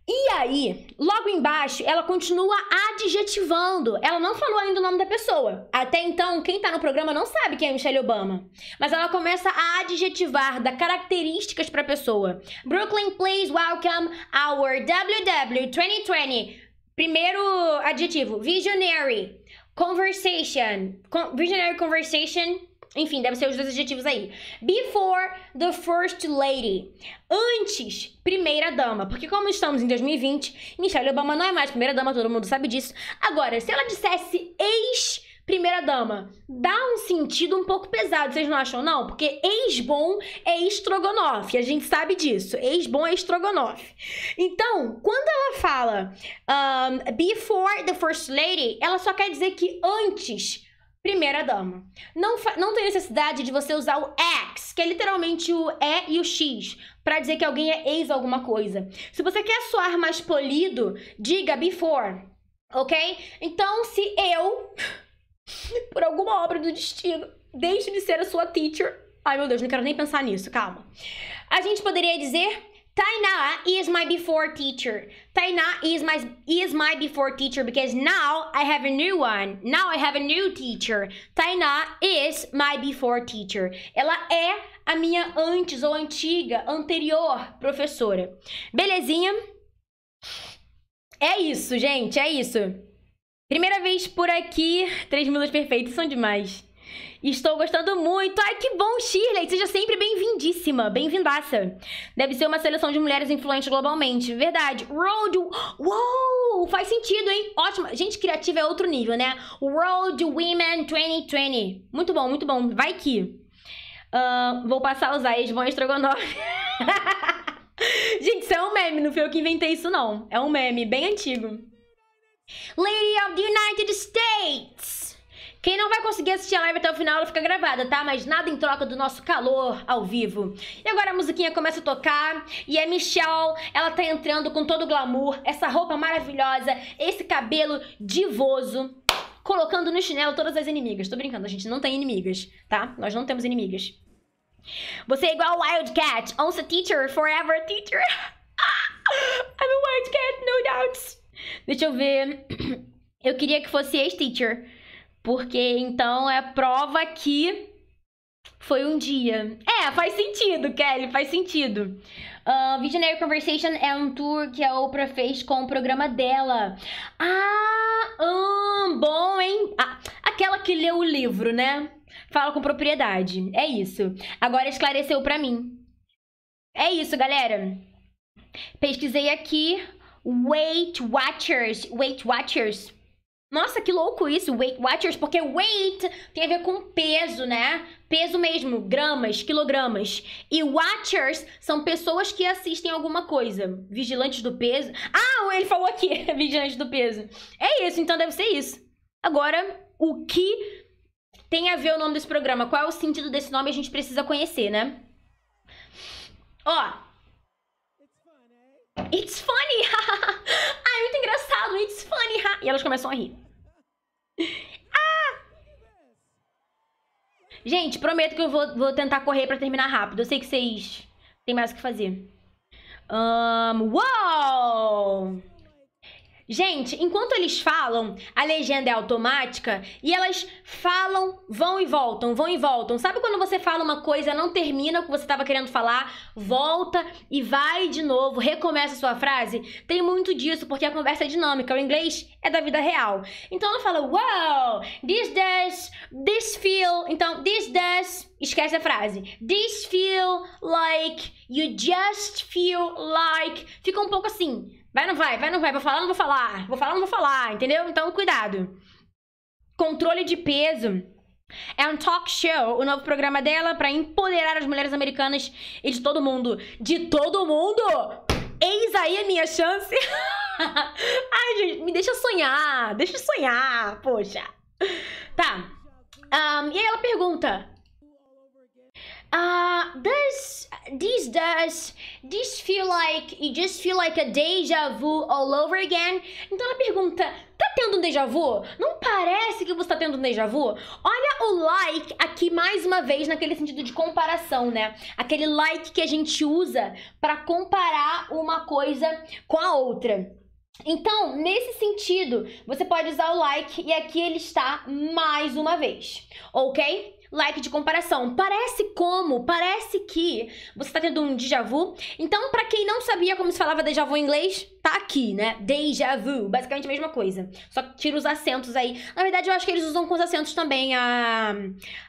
E aí, logo embaixo, ela continua adjetivando. Ela não falou ainda o nome da pessoa. Até então, quem tá no programa não sabe quem é Michelle Obama. Mas ela começa a adjetivar, dar características pra pessoa. Brooklyn, please welcome our WW 2020. Primeiro adjetivo, visionary. Conversation. Con visionary conversation enfim, deve ser os dois adjetivos aí. Before the first lady. Antes, primeira dama. Porque como estamos em 2020, Michelle Obama não é mais primeira dama, todo mundo sabe disso. Agora, se ela dissesse ex primeira dama, dá um sentido um pouco pesado, vocês não acham não? Porque ex-bom é estrogonofe, a gente sabe disso, ex-bom é estrogonofe. Então, quando ela fala um, before the first lady, ela só quer dizer que antes primeira dama. Não, não tem necessidade de você usar o X, que é literalmente o E e o X, para dizer que alguém é ex alguma coisa. Se você quer soar mais polido, diga before, ok? Então, se eu, por alguma obra do destino, deixe de ser a sua teacher. Ai meu Deus, não quero nem pensar nisso, calma. A gente poderia dizer Taina is my before teacher. Taina is my is my before teacher because now I have a new one. Now I have a new teacher. Taina is my before teacher. Ela é a minha antes ou antiga, anterior professora. Belezinha? É isso, gente, é isso. Primeira vez por aqui, três minutos perfeitos são demais. Estou gostando muito. Ai, que bom, Shirley. Seja sempre bem-vindíssima, bem-vindaça. Deve ser uma seleção de mulheres influentes globalmente. Verdade. Road... Uou! Faz sentido, hein? Ótimo. Gente criativa é outro nível, né? Road Women 2020. Muito bom, muito bom. Vai que... Uh, vou passar os ais, vão estrogonofe. Gente, isso é um meme, não fui eu que inventei isso, não. É um meme bem antigo. Lady of the United States! Quem não vai conseguir assistir a live até o final, ela fica gravada, tá? Mas nada em troca do nosso calor ao vivo. E agora a musiquinha começa a tocar e a Michelle, ela tá entrando com todo o glamour, essa roupa maravilhosa, esse cabelo divoso, colocando no chinelo todas as inimigas. Tô brincando, a gente não tem inimigas, tá? Nós não temos inimigas. Você é igual Wildcat, once teacher, forever teacher. I'm a Wildcat, no doubts. Deixa eu ver. Eu queria que fosse ex-teacher. Porque então é prova que foi um dia. É, faz sentido, Kelly, faz sentido. Uh, Visionary Conversation é um tour que a Oprah fez com o programa dela. Ah, hum, bom, hein? Ah, aquela que leu o livro, né? Fala com propriedade. É isso. Agora esclareceu para mim. É isso, galera. Pesquisei aqui Weight Watchers. Weight Watchers nossa, que louco isso, Weight Watchers, porque weight tem a ver com peso, né? Peso mesmo, gramas, quilogramas. E watchers são pessoas que assistem alguma coisa. Vigilantes do peso. Ah, ele falou aqui, vigilantes do peso. É isso, então deve ser isso. Agora, o que tem a ver o nome desse programa? Qual é o sentido desse nome? A gente precisa conhecer, né? Ó. It's fun, eh? It's e elas começam a rir. Ah! Gente, prometo que eu vou, vou tentar correr pra terminar rápido. Eu sei que vocês têm mais o que fazer. Um, uou! Gente, enquanto eles falam, a legenda é automática e elas falam, vão e voltam, vão e voltam. Sabe quando você fala uma coisa, não termina o que você estava querendo falar, volta e vai de novo, recomeça a sua frase? Tem muito disso porque a conversa é dinâmica, o inglês é da vida real. Então ela fala, wow, this does, this feel. Então, this does, esquece a frase. This feel like, you just feel like. Fica um pouco assim Vai, não vai, vai, não vai. Vou falar, não vou falar. Vou falar, não vou falar, entendeu? Então, cuidado. Controle de peso. É um talk show, o novo programa dela para empoderar as mulheres americanas e de todo mundo. De todo mundo! Eis aí a minha chance. Ai, gente, me deixa sonhar, deixa sonhar, poxa. Tá. Um, e aí ela pergunta: ah, uh, this this does this feel like you just feel like a déjà vu all over again? Então ela pergunta, tá tendo um déjà vu? Não parece que você tá tendo um déjà vu? Olha o like aqui mais uma vez naquele sentido de comparação, né? Aquele like que a gente usa para comparar uma coisa com a outra. Então, nesse sentido, você pode usar o like e aqui ele está mais uma vez, ok? like de comparação. Parece como, parece que você tá tendo um déjà vu. Então, para quem não sabia como se falava déjà vu em inglês, tá aqui, né? Déjà vu, basicamente a mesma coisa. Só que tira os acentos aí. Na verdade, eu acho que eles usam com os acentos também a,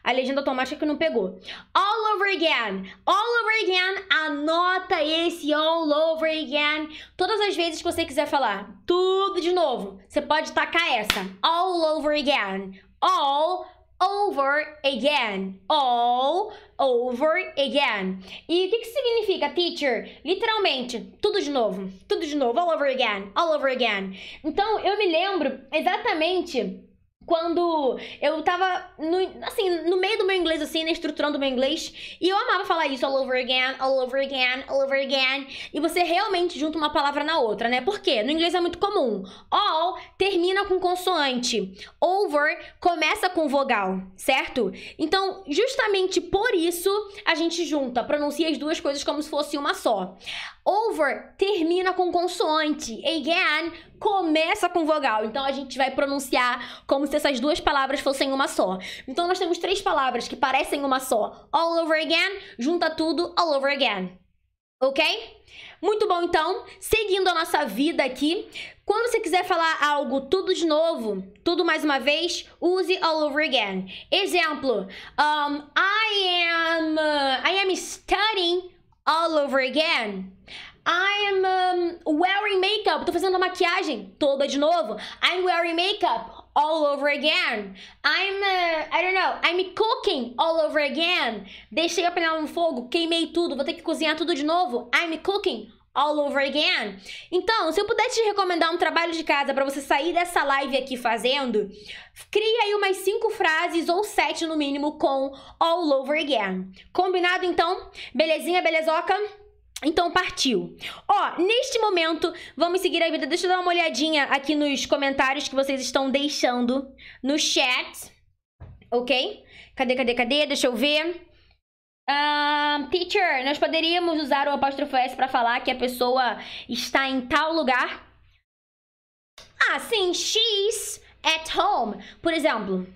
a legenda automática que não pegou. All over again, all over again, anota esse all over again. Todas as vezes que você quiser falar, tudo de novo, você pode tacar essa. All over again, all over again. All over again. E o que, que significa, teacher? Literalmente, tudo de novo, tudo de novo, all over again, all over again. Então, eu me lembro exatamente quando eu tava no, assim, no meio do meu inglês, assim, na estruturando do meu inglês, e eu amava falar isso all over again, all over again, all over again, e você realmente junta uma palavra na outra, né? Por quê? No inglês é muito comum. All termina com consoante, over começa com vogal, certo? Então, justamente por isso, a gente junta, pronuncia as duas coisas como se fosse uma só. Over termina com consoante, again começa com vogal. Então a gente vai pronunciar como se essas duas palavras fossem uma só. Então nós temos três palavras que parecem uma só. All over again, junta tudo, all over again. Ok? Muito bom, então, seguindo a nossa vida aqui, quando você quiser falar algo tudo de novo, tudo mais uma vez, use all over again. Exemplo: um, I am, uh, I am studying all over again. I'm um, wearing makeup. Tô fazendo a maquiagem toda de novo. I'm wearing makeup all over again. I'm, uh, I don't know, I'm cooking all over again. Deixei a panela no fogo, queimei tudo, vou ter que cozinhar tudo de novo. I'm cooking all over again. Então, se eu pudesse te recomendar um trabalho de casa para você sair dessa live aqui fazendo, crie aí umas cinco frases ou sete no mínimo com all over again. Combinado então? Belezinha, belezoca? Então partiu. Ó, neste momento, vamos seguir a vida. Deixa eu dar uma olhadinha aqui nos comentários que vocês estão deixando no chat. Ok? Cadê, cadê, cadê? Deixa eu ver. Uh, teacher, nós poderíamos usar o apóstrofo S para falar que a pessoa está em tal lugar? Ah, sim. She's at home. Por exemplo,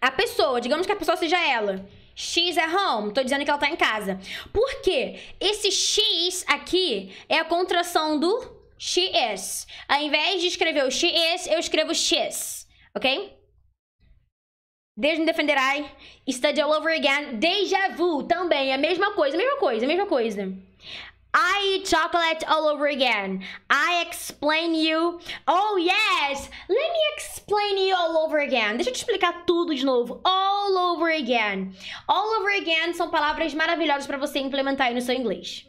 a pessoa, digamos que a pessoa seja ela. She's at é home. Tô dizendo que ela tá em casa. Por quê? Esse she's aqui é a contração do she is. Ao invés de escrever o she is, eu escrevo she's, ok? Deus me defenderá. Study all over again. Deja vu também. A mesma coisa, a mesma coisa, a mesma coisa. I eat chocolate all over again. I explain you. Oh yes! Let me explain you all over again. Deixa eu te explicar tudo de novo. All over again. All over again são palavras maravilhosas para você implementar aí no seu inglês.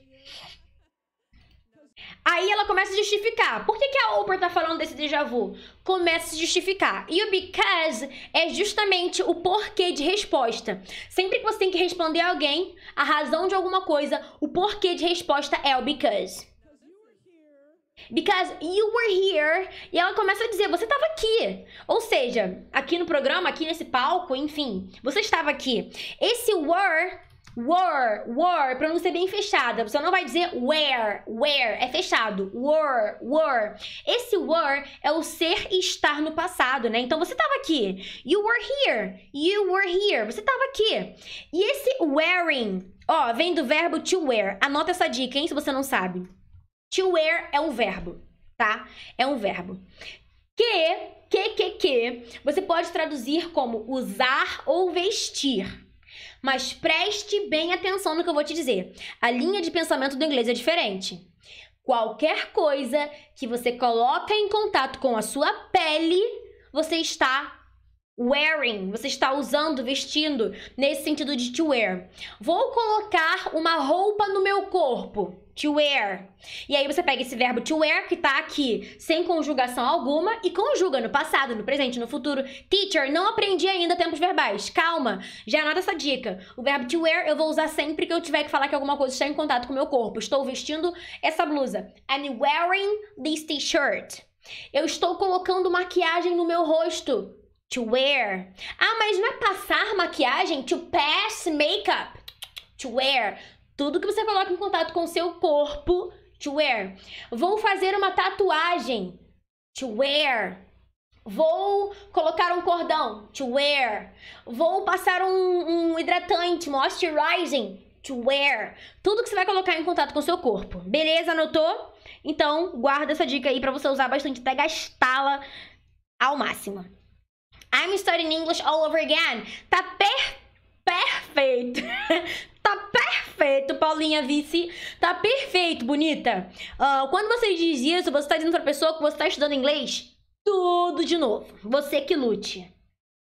Aí ela começa a justificar. Por que, que a Oprah tá falando desse déjà vu? Começa a se justificar. E o because é justamente o porquê de resposta. Sempre que você tem que responder a alguém, a razão de alguma coisa, o porquê de resposta é o because. Because you were here. E ela começa a dizer, você estava aqui. Ou seja, aqui no programa, aqui nesse palco, enfim, você estava aqui. Esse were War, war, pronúncia bem fechada. Você não vai dizer where, where, é fechado. War, war. Esse were é o ser e estar no passado, né? Então você estava aqui. You were here. You were here. Você estava aqui. E esse wearing, ó, vem do verbo to wear. Anota essa dica, hein, se você não sabe. To wear é um verbo, tá? É um verbo. Que, que, que, que, você pode traduzir como usar ou vestir mas preste bem atenção no que eu vou te dizer. A linha de pensamento do inglês é diferente. Qualquer coisa que você coloca em contato com a sua pele, você está wearing, você está usando, vestindo, nesse sentido de to wear. Vou colocar uma roupa no meu corpo. To wear. E aí você pega esse verbo to wear, que tá aqui sem conjugação alguma, e conjuga no passado, no presente, no futuro. Teacher, não aprendi ainda tempos verbais. Calma, já anota é essa dica. O verbo to wear eu vou usar sempre que eu tiver que falar que alguma coisa está em contato com o meu corpo. Estou vestindo essa blusa. I'm wearing this t-shirt. Eu estou colocando maquiagem no meu rosto. To wear. Ah, mas não é passar maquiagem? To pass makeup. To wear. Tudo que você coloca em contato com o seu corpo, to wear. Vou fazer uma tatuagem, to wear. Vou colocar um cordão, to wear. Vou passar um, um hidratante, moisturizing, to wear. Tudo que você vai colocar em contato com o seu corpo. Beleza? Anotou? Então, guarda essa dica aí para você usar bastante até gastá-la ao máximo. I'm studying English all over again. Tá perto? perfeito. tá perfeito, Paulinha Vice. Tá perfeito, bonita. Uh, quando você diz isso, você tá dizendo pra pessoa que você tá estudando inglês? Tudo de novo. Você que lute.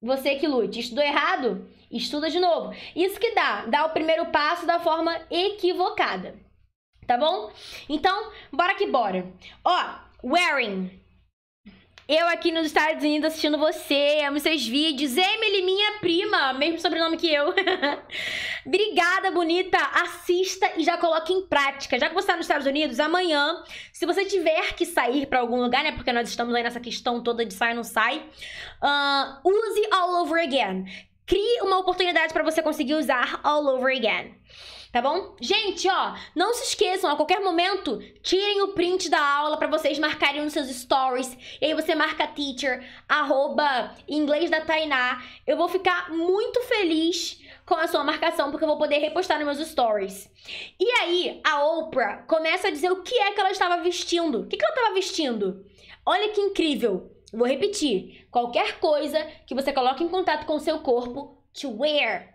Você que lute. Estudou errado? Estuda de novo. Isso que dá. Dá o primeiro passo da forma equivocada. Tá bom? Então, bora que bora. Ó, wearing. Eu aqui nos Estados Unidos assistindo você, amo seus vídeos. Emily, minha prima, mesmo sobrenome que eu. Obrigada, bonita. Assista e já coloque em prática. Já que você tá nos Estados Unidos, amanhã, se você tiver que sair para algum lugar, né? Porque nós estamos aí nessa questão toda de sai ou não sai. Uh, use all over again. Crie uma oportunidade para você conseguir usar all over again tá bom? Gente, ó, não se esqueçam, a qualquer momento, tirem o print da aula para vocês marcarem nos seus stories. E aí você marca teacher, arroba inglês da Tainá. Eu vou ficar muito feliz com a sua marcação, porque eu vou poder repostar nos meus stories. E aí, a Oprah começa a dizer o que é que ela estava vestindo. O que, que ela estava vestindo? Olha que incrível. Vou repetir. Qualquer coisa que você coloque em contato com o seu corpo, to wear.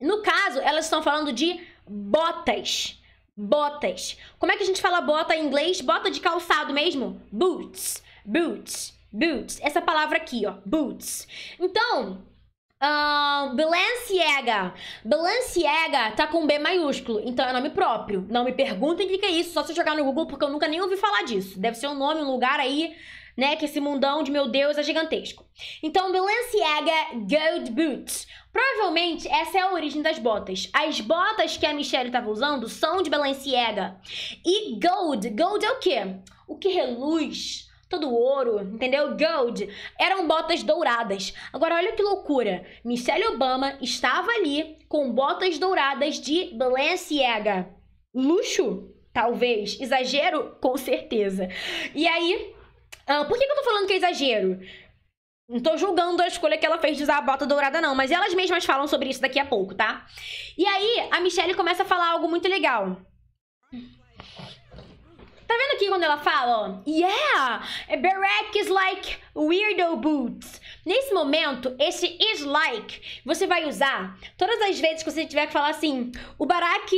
No caso, elas estão falando de botas. Botas. Como é que a gente fala bota em inglês? Bota de calçado mesmo? Boots. Boots. Boots. Essa palavra aqui, ó. Boots. Então, um, Balenciaga. Balenciaga tá com B maiúsculo, então é nome próprio. Não me perguntem o que, que é isso, só se jogar no Google, porque eu nunca nem ouvi falar disso. Deve ser um nome, um lugar aí né? Que esse mundão de meu Deus é gigantesco. Então, Balenciaga Gold Boots. Provavelmente essa é a origem das botas. As botas que a Michelle estava usando são de Balenciaga. E gold, gold é o quê? O que reluz, todo ouro, entendeu? Gold. Eram botas douradas. Agora, olha que loucura. Michelle Obama estava ali com botas douradas de Balenciaga. Luxo? Talvez. Exagero? Com certeza. E aí, Uh, por que, que eu tô falando que é exagero? Não tô julgando a escolha que ela fez de usar a bota dourada, não, mas elas mesmas falam sobre isso daqui a pouco, tá? E aí, a Michelle começa a falar algo muito legal. Tá vendo aqui quando ela fala, ó? Yeah! Barack is like weirdo boots. Nesse momento, esse is like você vai usar todas as vezes que você tiver que falar assim: o Barack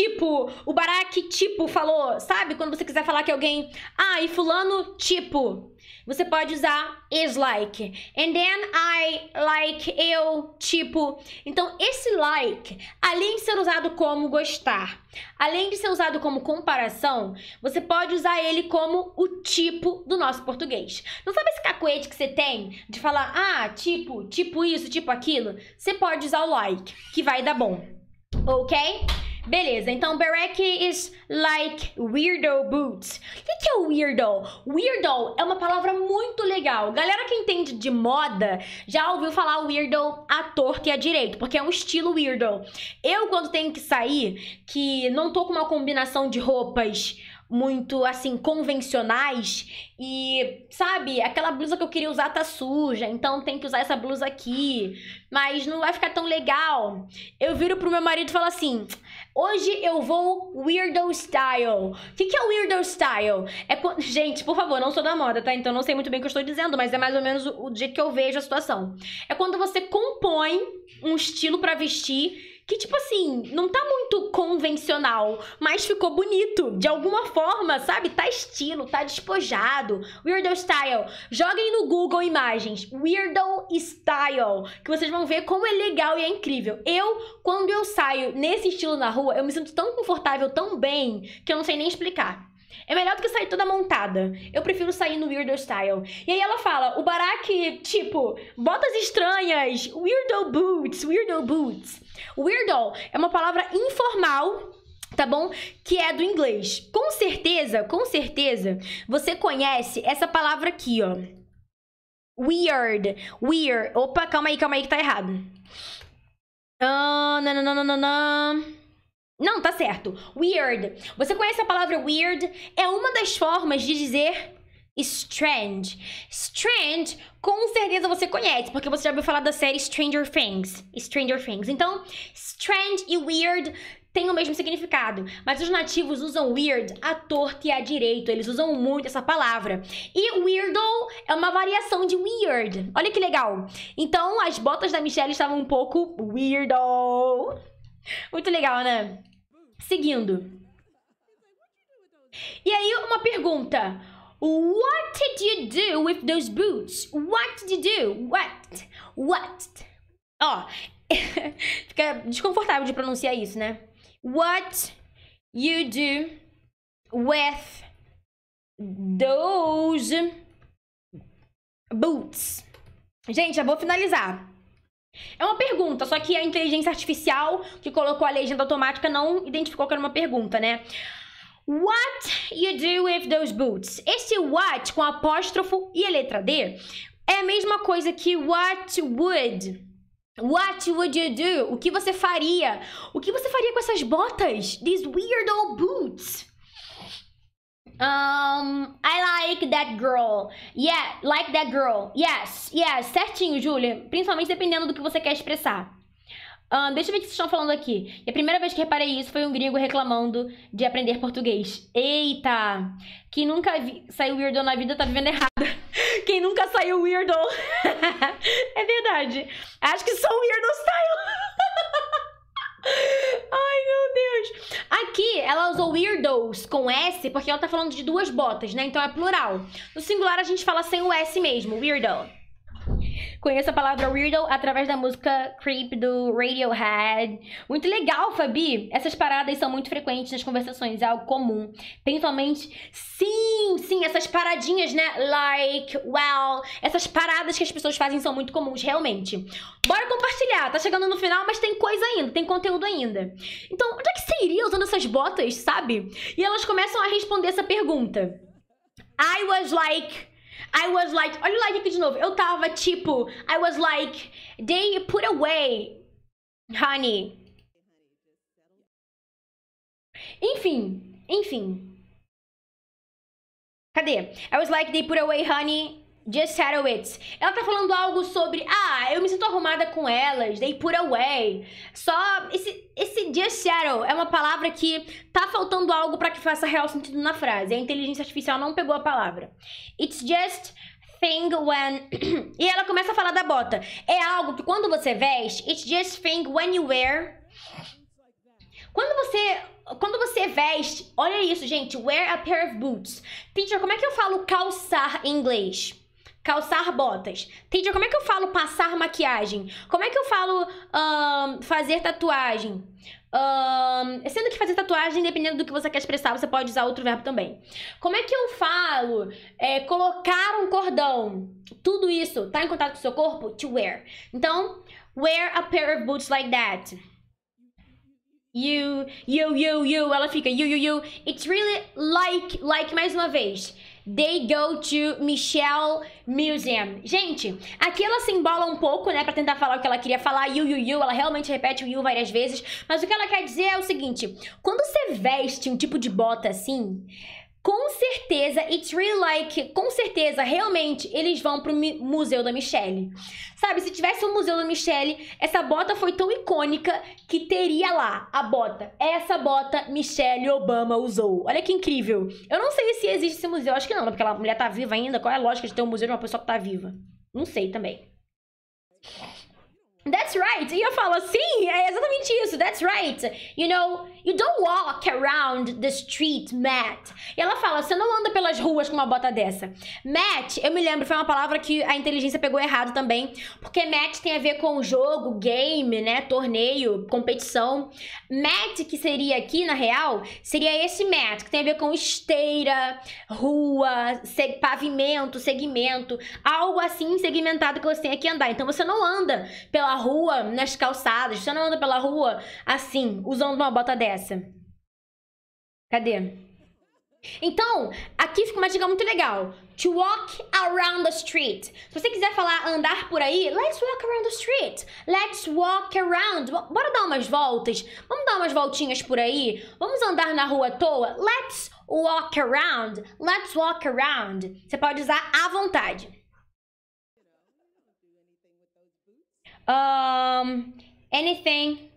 tipo, o Barack, tipo, falou, sabe? Quando você quiser falar que alguém, ah, e fulano, tipo, você pode usar is like. And then I like, eu, tipo. Então, esse like, além de ser usado como gostar, além de ser usado como comparação, você pode usar ele como o tipo do nosso português. Não sabe esse cacuete que você tem de falar, ah, tipo, tipo isso, tipo aquilo? Você pode usar o like, que vai dar bom. Ok? Beleza, então Berek is like weirdo boots. O que, que é weirdo? Weirdo é uma palavra muito legal. Galera que entende de moda já ouviu falar weirdo à torta e à é direito, porque é um estilo weirdo. Eu, quando tenho que sair, que não tô com uma combinação de roupas muito assim convencionais e sabe, aquela blusa que eu queria usar tá suja, então tem que usar essa blusa aqui, mas não vai ficar tão legal. Eu viro pro meu marido e falo assim: Hoje eu vou weirdo style. O que, que é weirdo style? É quando... Gente, por favor, não sou da moda, tá? Então não sei muito bem o que eu estou dizendo, mas é mais ou menos o, o jeito que eu vejo a situação. É quando você compõe um estilo para vestir que, tipo assim, não tá muito convencional, mas ficou bonito. De alguma forma, sabe? Tá estilo, tá despojado. Weirdo Style. Joguem no Google imagens. Weirdo Style. Que vocês vão ver como é legal e é incrível. Eu, quando eu saio nesse estilo na rua, eu me sinto tão confortável, tão bem, que eu não sei nem explicar. É melhor do que sair toda montada. Eu prefiro sair no weirdo style. E aí ela fala, o Barack, tipo, botas estranhas, weirdo boots, weirdo boots. Weirdo é uma palavra informal tá bom? Que é do inglês. Com certeza, com certeza, você conhece essa palavra aqui, ó. Weird. Weird. Opa, calma aí, calma aí que tá errado. Ah, não. Não, tá certo. Weird. Você conhece a palavra weird? É uma das formas de dizer strange. Strange, com certeza você conhece, porque você já ouviu falar da série Stranger Things. Stranger Things. Então, strange e weird têm o mesmo significado, mas os nativos usam weird à torta e à direito, eles usam muito essa palavra. E weirdo é uma variação de weird. Olha que legal. Então, as botas da Michelle estavam um pouco weirdo. Muito legal, né? Seguindo. E aí, uma pergunta. What did you do with those boots? What did you do? What? What? Ó, oh. fica desconfortável de pronunciar isso, né? What you do with those boots? Gente, já vou finalizar. É uma pergunta, só que a inteligência artificial que colocou a legenda automática não identificou que era uma pergunta, né? What you do with those boots? Esse what com apóstrofo e a letra D é a mesma coisa que what would. What would you do? O que você faria? O que você faria com essas botas? These weird old boots. Um, I like that girl. Yeah, like that girl. Yes, yes. Certinho, Julia. Principalmente dependendo do que você quer expressar. Um, deixa eu ver o que vocês estão falando aqui. E a primeira vez que reparei isso foi um gringo reclamando de aprender português. Eita! Quem nunca vi... saiu weirdo na vida tá vivendo errado. Quem nunca saiu weirdo. é verdade. Acho que sou weirdo style. Ai, meu Deus. Aqui, ela usou weirdos com S, porque ela tá falando de duas botas, né? Então é plural. No singular, a gente fala sem o S mesmo, weirdo. Conheço a palavra weirdo através da música Creep do Radiohead. Muito legal, Fabi. Essas paradas são muito frequentes nas conversações, é algo comum. Principalmente, sim, sim, essas paradinhas, né? Like, well, essas paradas que as pessoas fazem são muito comuns, realmente. Bora compartilhar, tá chegando no final, mas tem coisa ainda, tem conteúdo ainda. Então, onde é que você iria usando essas botas, sabe? E elas começam a responder essa pergunta. I was like I was like, olha o like aqui de novo. Eu tava tipo, I was like, they put away, honey. Enfim, enfim. Cadê? I was like, they put away honey Jess Horowitz, ela tá falando algo sobre, ah, eu me sinto arrumada com elas, they put away. Só esse esse Just Shadow é uma palavra que tá faltando algo para que faça real sentido na frase. A inteligência artificial não pegou a palavra. It's just thing when. e ela começa a falar da bota. É algo que quando você veste, it's just thing when you wear. Quando você. Quando você veste, olha isso, gente. Wear a pair of boots. Teacher, como é que eu falo calçar em inglês? Calçar botas. Teacher, como é que eu falo passar maquiagem? Como é que eu falo fazer tatuagem? sendo que fazer tatuagem, dependendo do que você quer expressar, você pode usar outro verbo também. Como é que eu falo é, colocar um cordão? Tudo isso tá em contato com o seu corpo? To wear. Então, wear a pair of boots like that. You, you, you, you. Ela fica you, you, you. It's really like, like mais uma vez. They go to Michelle Museum. Gente, aqui ela se embola um pouco, né, pra tentar falar o que ela queria falar. You, you, you. Ela realmente repete o you várias vezes. Mas o que ela quer dizer é o seguinte: quando você veste um tipo de bota assim, com certeza, it's really like, com certeza, realmente, eles vão pro Museu da Michelle. Sabe, se tivesse um Museu da Michelle, essa bota foi tão icônica que teria lá a bota. Essa bota Michelle Obama usou. Olha que incrível. Eu não sei se existe esse museu, acho que não, né, porque a mulher tá viva ainda. Qual é a lógica de ter um museu de uma pessoa que tá viva? Não sei também. That's right. E eu falo, sim, é exatamente isso. That's right. You know, You don't walk around the street, Matt. E ela fala, você não anda pelas ruas com uma bota dessa. Matt, eu me lembro, foi uma palavra que a inteligência pegou errado também, porque Matt tem a ver com jogo, game, né, torneio, competição. Matt, que seria aqui, na real, seria esse Matt, que tem a ver com esteira, rua, seg pavimento, segmento, algo assim segmentado que você tem que andar. Então você não anda pela rua, nas calçadas, você não anda pela rua assim, usando uma bota dessa essa. Cadê? Então, aqui fica uma dica muito legal. To walk around the street. Se você quiser falar andar por aí, let's walk around the street. Let's walk around. Bora dar umas voltas. Vamos dar umas voltinhas por aí. Vamos andar na rua à toa. Let's walk around. Let's walk around. Você pode usar à vontade. Um, anything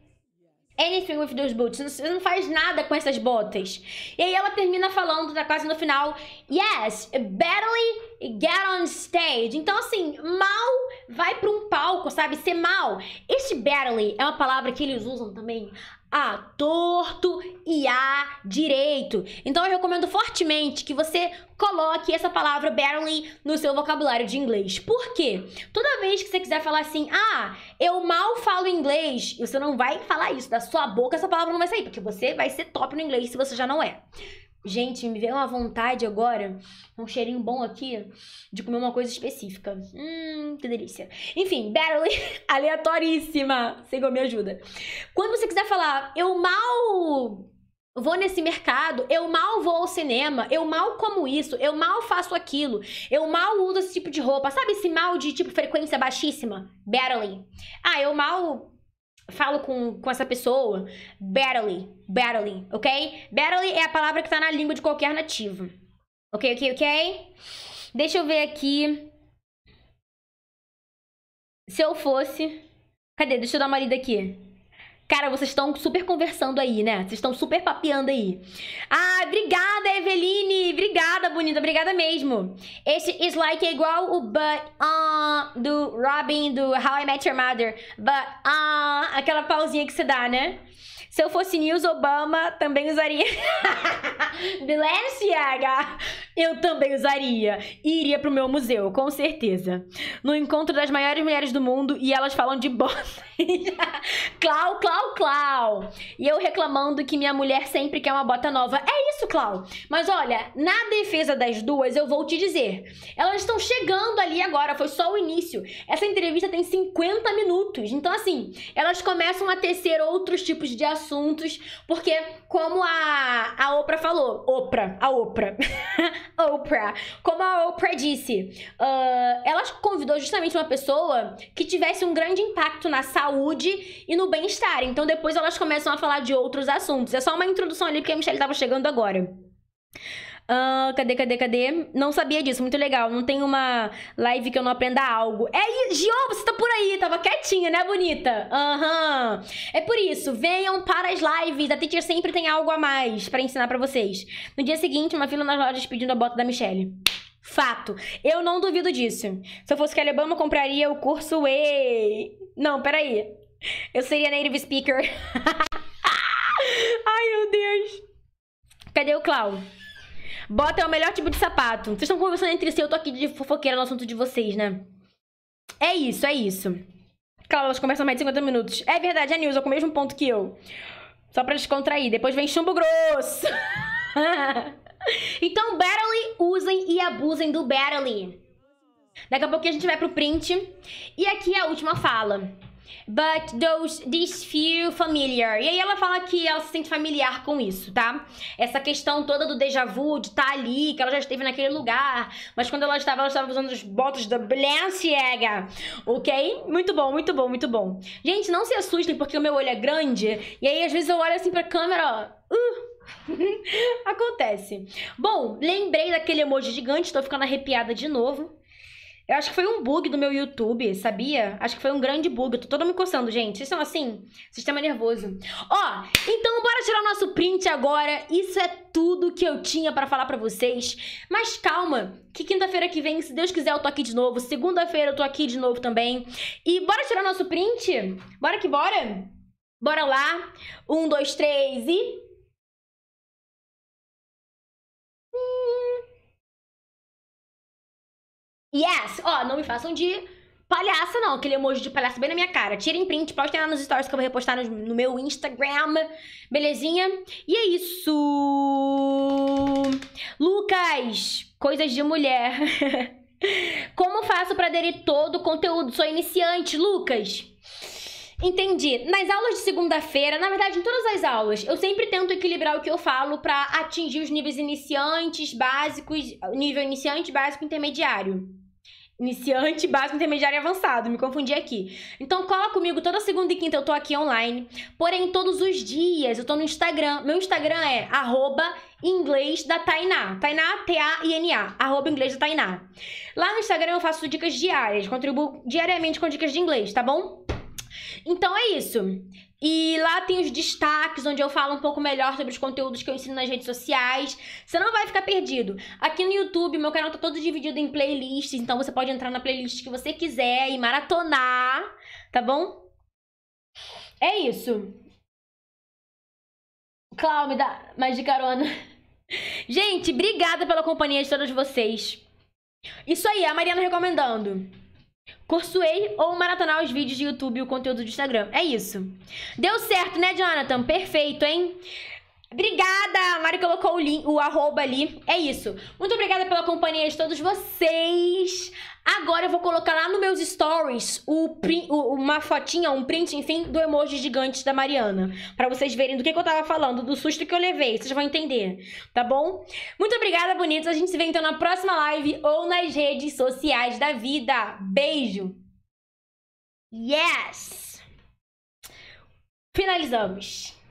Anything with those boots. Você não faz nada com essas botas. E aí ela termina falando, tá quase no final. Yes, barely get on stage. Então, assim, mal vai pra um palco, sabe? Ser mal. Este barely é uma palavra que eles usam também a torto e a direito. Então eu recomendo fortemente que você coloque essa palavra barely no seu vocabulário de inglês. Por quê? Toda vez que você quiser falar assim, ah, eu mal falo inglês, você não vai falar isso da sua boca, essa palavra não vai sair, porque você vai ser top no inglês se você já não é. Gente, me veio uma vontade agora, um cheirinho bom aqui, de comer uma coisa específica. Hum, que delícia. Enfim, Battle aleatoríssima. Sigam, me ajuda. Quando você quiser falar, eu mal vou nesse mercado, eu mal vou ao cinema, eu mal como isso, eu mal faço aquilo, eu mal uso esse tipo de roupa. Sabe esse mal de, tipo, frequência baixíssima? Battling. Ah, eu mal falo com, com essa pessoa, battling, battling, ok? Battling é a palavra que tá na língua de qualquer nativo. Ok, ok, ok? Deixa eu ver aqui. Se eu fosse... Cadê? Deixa eu dar uma lida aqui. Cara, vocês estão super conversando aí, né? Vocês estão super papeando aí. Ah, obrigada, Eveline! Obrigada, bonita, obrigada mesmo. Esse is like é igual o but, ah, uh, do Robin, do How I Met Your Mother. But, ah, uh, aquela pausinha que você dá, né? Se eu fosse News Obama, também usaria. Balenciaga! Eu também usaria. E iria pro meu museu, com certeza. No encontro das maiores mulheres do mundo e elas falam de bota. clau, clau, clau. E eu reclamando que minha mulher sempre quer uma bota nova. É isso, Clau. Mas olha, na defesa das duas, eu vou te dizer. Elas estão chegando ali agora, foi só o início. Essa entrevista tem 50 minutos. Então, assim, elas começam a tecer outros tipos de assuntos assuntos, porque como a, a Oprah falou, Oprah, a Oprah, Oprah, como a Oprah disse, uh, ela convidou justamente uma pessoa que tivesse um grande impacto na saúde e no bem-estar. Então depois elas começam a falar de outros assuntos. É só uma introdução ali porque a Michelle estava chegando agora. Uh, cadê, cadê, cadê? Não sabia disso, muito legal. Não tem uma live que eu não aprenda algo. É isso, você tá por aí, tava quietinha, né, bonita? Aham. Uhum. É por isso, venham para as lives. A Teacher sempre tem algo a mais para ensinar para vocês. No dia seguinte, uma fila nas lojas pedindo a bota da Michelle. Fato. Eu não duvido disso. Se eu fosse Kelly Obama, compraria o curso E. Não, peraí. Eu seria native speaker. Ai, meu Deus. Cadê o Clau? Bota é o melhor tipo de sapato. Vocês estão conversando entre si, eu tô aqui de fofoqueira no assunto de vocês, né? É isso, é isso. Claro, elas conversam mais de 50 minutos. É verdade, é Nilza, com o mesmo ponto que eu. Só pra descontrair. Depois vem chumbo grosso. então, Battle, usem e abusem do Battle. Daqui a pouco a gente vai pro print. E aqui é a última fala but those, these feel familiar. E aí ela fala que ela se sente familiar com isso, tá? Essa questão toda do déjà vu, de estar tá ali, que ela já esteve naquele lugar, mas quando ela estava, ela estava usando os botas da Balenciaga, ok? Muito bom, muito bom, muito bom. Gente, não se assustem porque o meu olho é grande, e aí às vezes eu olho assim pra câmera, ó, uh, Acontece. Bom, lembrei daquele emoji gigante, tô ficando arrepiada de novo. Eu acho que foi um bug do meu YouTube, sabia? Acho que foi um grande bug. Eu tô toda me coçando, gente. Vocês são é assim? Sistema nervoso. Ó, então bora tirar o nosso print agora. Isso é tudo que eu tinha para falar para vocês. Mas calma, que quinta-feira que vem, se Deus quiser, eu tô aqui de novo. Segunda-feira eu tô aqui de novo também. E bora tirar o nosso print? Bora que bora? Bora lá. Um, dois, três e... Yes! Ó, não me façam de palhaça, não. Aquele emoji de palhaça bem na minha cara. Tirem print, postem lá nos stories que eu vou repostar no, no meu Instagram. Belezinha? E é isso! Lucas! Coisas de mulher. Como faço para aderir todo o conteúdo? Sou iniciante, Lucas! Entendi. Nas aulas de segunda-feira, na verdade, em todas as aulas, eu sempre tento equilibrar o que eu falo para atingir os níveis iniciantes, básicos, nível iniciante, básico, intermediário. Iniciante, básico, intermediário e avançado. Me confundi aqui. Então cola comigo toda segunda e quinta eu tô aqui online. Porém, todos os dias eu tô no Instagram. Meu Instagram é arroba inglês da Tainá. Tainá, T-A-I-N-A. Arroba inglês da Tainá. Lá no Instagram eu faço dicas diárias. Contribuo diariamente com dicas de inglês, tá bom? Então é isso. E lá tem os destaques, onde eu falo um pouco melhor sobre os conteúdos que eu ensino nas redes sociais. Você não vai ficar perdido. Aqui no YouTube, meu canal tá todo dividido em playlists, então você pode entrar na playlist que você quiser e maratonar, tá bom? É isso. Clau, me dá mais de carona. Gente, obrigada pela companhia de todos vocês. Isso aí, a Mariana recomendando. Cursuei ou maratonar os vídeos de YouTube e o conteúdo do Instagram. É isso. Deu certo, né, Jonathan? Perfeito, hein? Obrigada! A Mari colocou o, link, o arroba ali. É isso. Muito obrigada pela companhia de todos vocês. Agora eu vou colocar lá nos meus stories o, o, uma fotinha, um print, enfim, do emoji gigante da Mariana. para vocês verem do que, que, eu tava falando, do susto que eu levei. Vocês vão entender, tá bom? Muito obrigada, bonitos. A gente se vê então na próxima live ou nas redes sociais da vida. Beijo! Yes! Finalizamos.